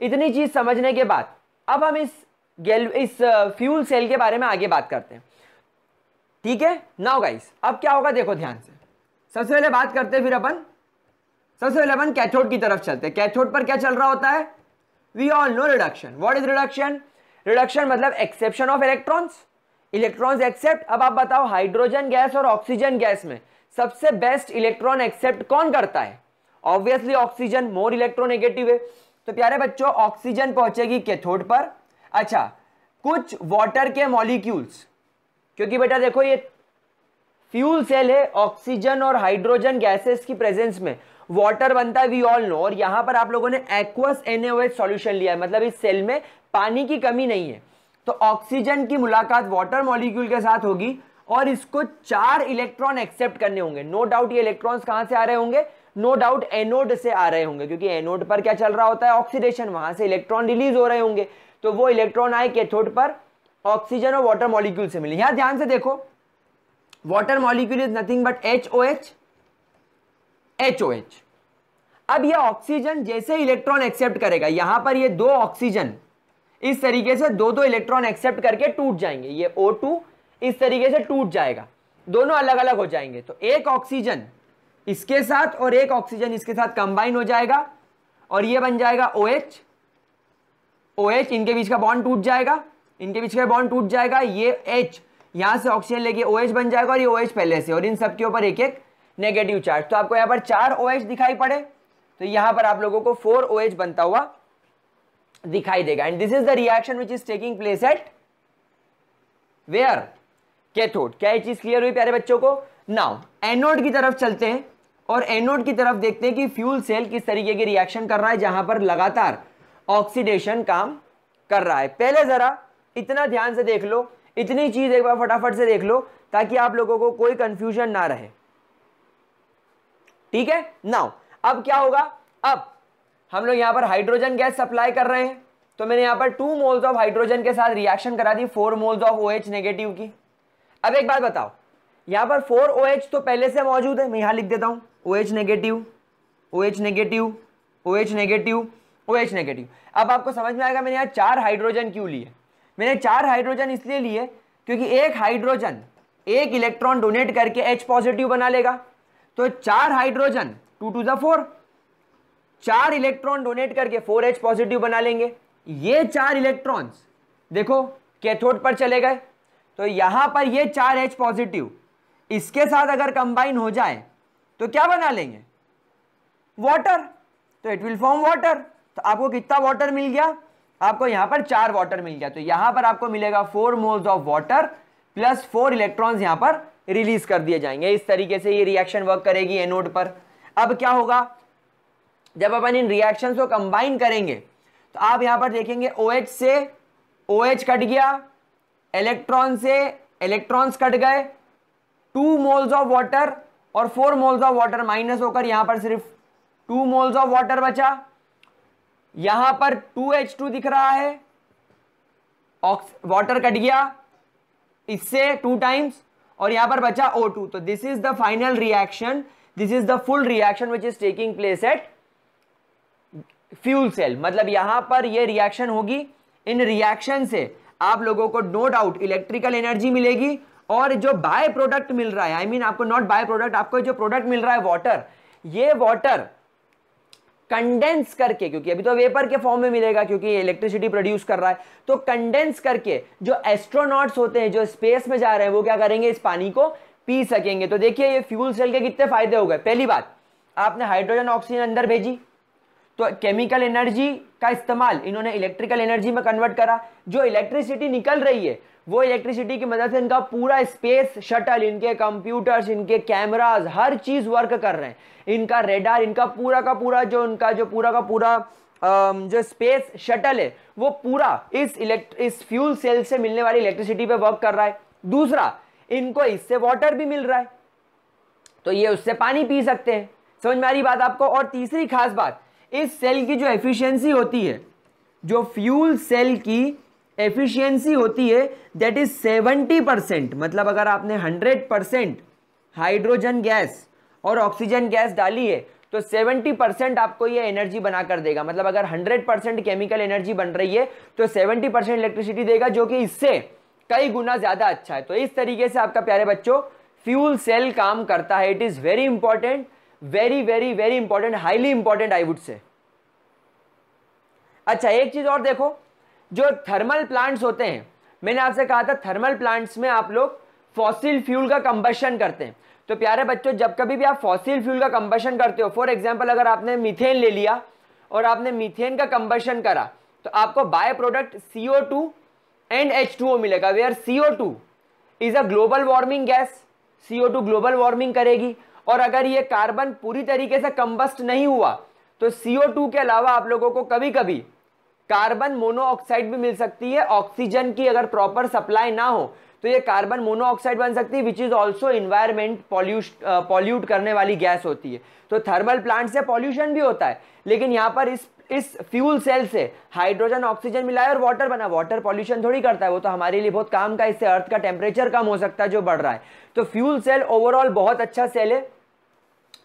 इतनी चीज़ समझने के बाद अब हम इस गैल इस फ्यूल uh, सेल के बारे में आगे बात करते हैं ठीक है नाउ गाइस अब क्या होगा देखो ध्यान से सबसे पहले बात करते हैं फिर अपन सबसे पहले अपन कैथोड की तरफ चलते हैं कैथोड पर क्या चल रहा होता है we all know reduction what is reduction reduction मतलब exception of electrons electrons accept अब आप बताओ हाइड्रोजन गैस और ऑक्सीजन गैस में सबसे बेस्ट इलेक्ट्रॉन एक्सेप्ट कौन करता है ऑब्वियसली ऑक्सीजन मोर इलेक्ट्रोनेगेटिव है तो प्यारे बच्चों ऑक्सीजन पहुंचेगी कैथोड पर अच्छा कुछ वाटर के मॉलिक्यूल्स क्योंकि बेटा देखो ये फ्यूल सेल है ऑक्सीजन और हाइड्रोजन गैसेस की प्रेजेंस में वाटर बनता है वी ऑल नो और यहां पर आप लोगों ने एक्वस एनएओएच सॉल्यूशन लिया है मतलब इस सेल में पानी की कमी नहीं है तो ऑक्सीजन की मुलाकात वाटर मॉलिक्यूल के साथ होगी और इसको चार इलेक्ट्रॉन एक्सेप्ट करने होंगे नो डाउट ये इलेक्ट्रॉन्स कहां से आ रहे होंगे नो डाउट एनोड से आ रहे होंगे क्योंकि एनोड पर क्या चल रहा होता है ऑक्सीडेशन वहां से इलेक्ट्रॉन रिलीज हो रहे होंगे तो वो इलेक्ट्रॉन आए कैथोड पर ऑक्सीजन और वाटर मॉलिक्यूल से मिले यहां ध्यान से देखो water molecule is nothing but H O H H O H अब यह ऑक्सीजन जैसे इलेक्ट्रॉन एक्सेप्ट करेगा यहां पर यह दो ऑक्सीजन इस तरीके से दो दो इलेक्ट्रॉन एक्सेप्ट करके टूट जाएंगे ये O2 इस तरीके से टूट जाएगा दोनों अलग अलग हो जाएंगे तो एक ऑक्सीजन इसके साथ और एक ऑक्सीजन इसके साथ कंबाइन हो जाएगा और ये बन जाएगा ओ एच ओ एच इनके बीच का बॉन्ड टूट जाएगा इनके बीच का बॉन्ड टूट जाएगा ये एच यहाँ से ऑक्सीजन लेके ओ OH बन जाएगा और ये ओ OH पहले से और इन सब के ऊपर एक एक नेगेटिव चार्ज तो आपको यहाँ पर चार ओ OH दिखाई पड़े तो यहाँ पर आप लोगों को फोर ओ बनता हुआ दिखाई देगा and this is the reaction which is taking place at where cathode क्या ये चीज क्लियर हुई प्यारे बच्चों को नाउ एनोड की तरफ चलते हैं और एनोड की तरफ देखते हैं कि फ्यूल सेल किस तरीके की रिएक्शन कर रहा है जहां पर लगातार ऑक्सीडेशन काम कर रहा है पहले जरा इतना ध्यान से देख लो इतनी चीज एक बार फटाफट से देख लो ताकि आप लोगों को कोई कंफ्यूजन ना रहे ठीक है नाउ अब क्या होगा अब हम लोग यहाँ पर हाइड्रोजन गैस सप्लाई कर रहे हैं तो मैंने यहाँ पर टू मोल्स ऑफ हाइड्रोजन के साथ रिएक्शन करा दी four moles of O OH negative की अब एक बात बताओ यहाँ पर फोर ओ OH तो पहले से मौजूद है मैं यहाँ लिख देता हूँ O H negative O H negative O H negative O H negative अब आपको समझ में आएगा मैंने यहाँ चार हाइड्रोजन क्यों लिए मैंने चार हाइड्रोजन इसलिए लिए क्योंकि एक हाइड्रोजन एक इलेक्ट्रॉन डोनेट करके एच पॉजिटिव बना लेगा तो चार hydrogen two two the four चार इलेक्ट्रॉन डोनेट करके फोर एच पॉजिटिव बना लेंगे ये चार इलेक्ट्रॉन्स देखो कैथोड पर चले गए तो यहां पर ये चार एच पॉजिटिव इसके साथ अगर कंबाइन हो जाए तो क्या बना लेंगे वाटर तो इट विल फॉर्म वाटर तो आपको कितना वाटर मिल गया आपको यहां पर चार वाटर मिल गया तो यहां पर आपको मिलेगा four moles of water plus four electrons यहां पर रिलीज कर दिए जाएंगे इस तरीके से ये रिएक्शन वर्क करेगी एनोड पर अब क्या होगा जब अपन इन रिएक्शन को कंबाइन करेंगे तो आप यहां पर देखेंगे ओ OH से ओ OH कट गया इलेक्ट्रॉन से इलेक्ट्रॉन्स कट गए टू मोल्स ऑफ वाटर और four moles of water minus होकर यहां पर सिर्फ टू मोल्स ऑफ वाटर बचा यहां पर टू एच टू दिख रहा है वाटर कट गया इससे टू टाइम्स और यहां पर बचा ओ टू तो this is the final reaction this is the full reaction which is taking place at fuel cell मतलब यहां पर ये रिएक्शन होगी इन रिएक्शन से आप लोगों को नो डाउट इलेक्ट्रिकल एनर्जी मिलेगी और जो बाय प्रोडक्ट मिल रहा है आई I मीन mean, आपको नॉट बाय प्रोडक्ट आपको जो प्रोडक्ट मिल रहा है वाटर ये वाटर कंडेंस करके क्योंकि अभी तो वेपर के फॉर्म में मिलेगा क्योंकि इलेक्ट्रिसिटी प्रोड्यूस कर रहा है तो कंडेंस करके जो एस्ट्रोनॉट्स होते हैं जो स्पेस में जा रहे हैं वो क्या करेंगे इस पानी को पी सकेंगे तो देखिए ये फ्यूल सेल के कितने फायदे हो गए पहली बात आपने हाइड्रोजन ऑक्सीजन अंदर भेजी तो केमिकल एनर्जी का इस्तेमाल इन्होंने इलेक्ट्रिकल एनर्जी में कन्वर्ट करा जो इलेक्ट्रिसिटी निकल रही है वो इलेक्ट्रिसिटी की मदद से इनका पूरा स्पेस शटल इनके कंप्यूटर्स इनके कैमराज हर चीज़ वर्क कर रहे हैं इनका रेडार इनका पूरा का पूरा जो उनका जो पूरा का पूरा जो स्पेस शटल है वो पूरा इस इलेक्ट्र इस फ्यूल सेल से मिलने वाली इलेक्ट्रिसिटी पे वर्क कर रहा है दूसरा इनको इससे वाटर भी मिल रहा है तो ये उससे पानी पी सकते हैं समझ में आ रही बात आपको और तीसरी खास बात इस सेल की जो एफिशिएंसी होती है जो फ्यूल सेल की एफिशिएंसी होती है दैट इज 70 परसेंट मतलब अगर आपने 100 परसेंट हाइड्रोजन गैस और ऑक्सीजन गैस डाली है तो 70 परसेंट आपको ये एनर्जी बनाकर देगा मतलब अगर 100 परसेंट केमिकल एनर्जी बन रही है तो 70 परसेंट इलेक्ट्रिसिटी देगा जो कि इससे कई गुना ज़्यादा अच्छा है तो इस तरीके से आपका प्यारे बच्चों फ्यूल सेल काम करता है it is very important very very very important highly important I would say अच्छा एक चीज़ और देखो जो थर्मल प्लांट्स होते हैं मैंने आपसे कहा था थर्मल प्लांट्स में आप लोग फॉसिल फ्यूल का कंबशन करते हैं तो प्यारे बच्चों जब कभी भी आप फॉसिल फ्यूल का कंबशन करते हो फॉर एग्जाम्पल अगर आपने मिथेन ले लिया और आपने मिथेन का कंबशन करा तो आपको by product CO two and H two O मिलेगा where C O two is a global warming gas CO two global warming करेगी और अगर ये कार्बन पूरी तरीके से कंबस्ट नहीं हुआ तो CO2 के अलावा आप लोगों को कभी कभी कार्बन मोनोऑक्साइड भी मिल सकती है ऑक्सीजन की अगर प्रॉपर सप्लाई ना हो तो ये कार्बन मोनोऑक्साइड बन सकती है which is also environment pollution pollute करने वाली गैस होती है तो थर्मल प्लांट से पॉल्यूशन भी होता है लेकिन यहाँ पर इस इस फ्यूल सेल से हाइड्रोजन ऑक्सीजन मिलाया और वाटर बना वाटर पॉल्यूशन थोड़ी करता है वो तो हमारे लिए बहुत काम का इससे अर्थ का टेम्परेचर कम हो सकता है जो बढ़ रहा है तो फ्यूल सेल ओवरऑल बहुत अच्छा सेल है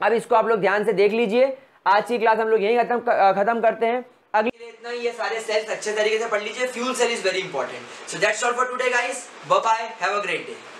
अब इसको आप लोग ध्यान से देख लीजिए आज की क्लास हम लोग यही खत्म खत्म करते हैं अगले इतना ही ये सारे सेल्स अच्छे तरीके से पढ़ लीजिए fuel cell is very important so that's all for today guys bye bye have a great day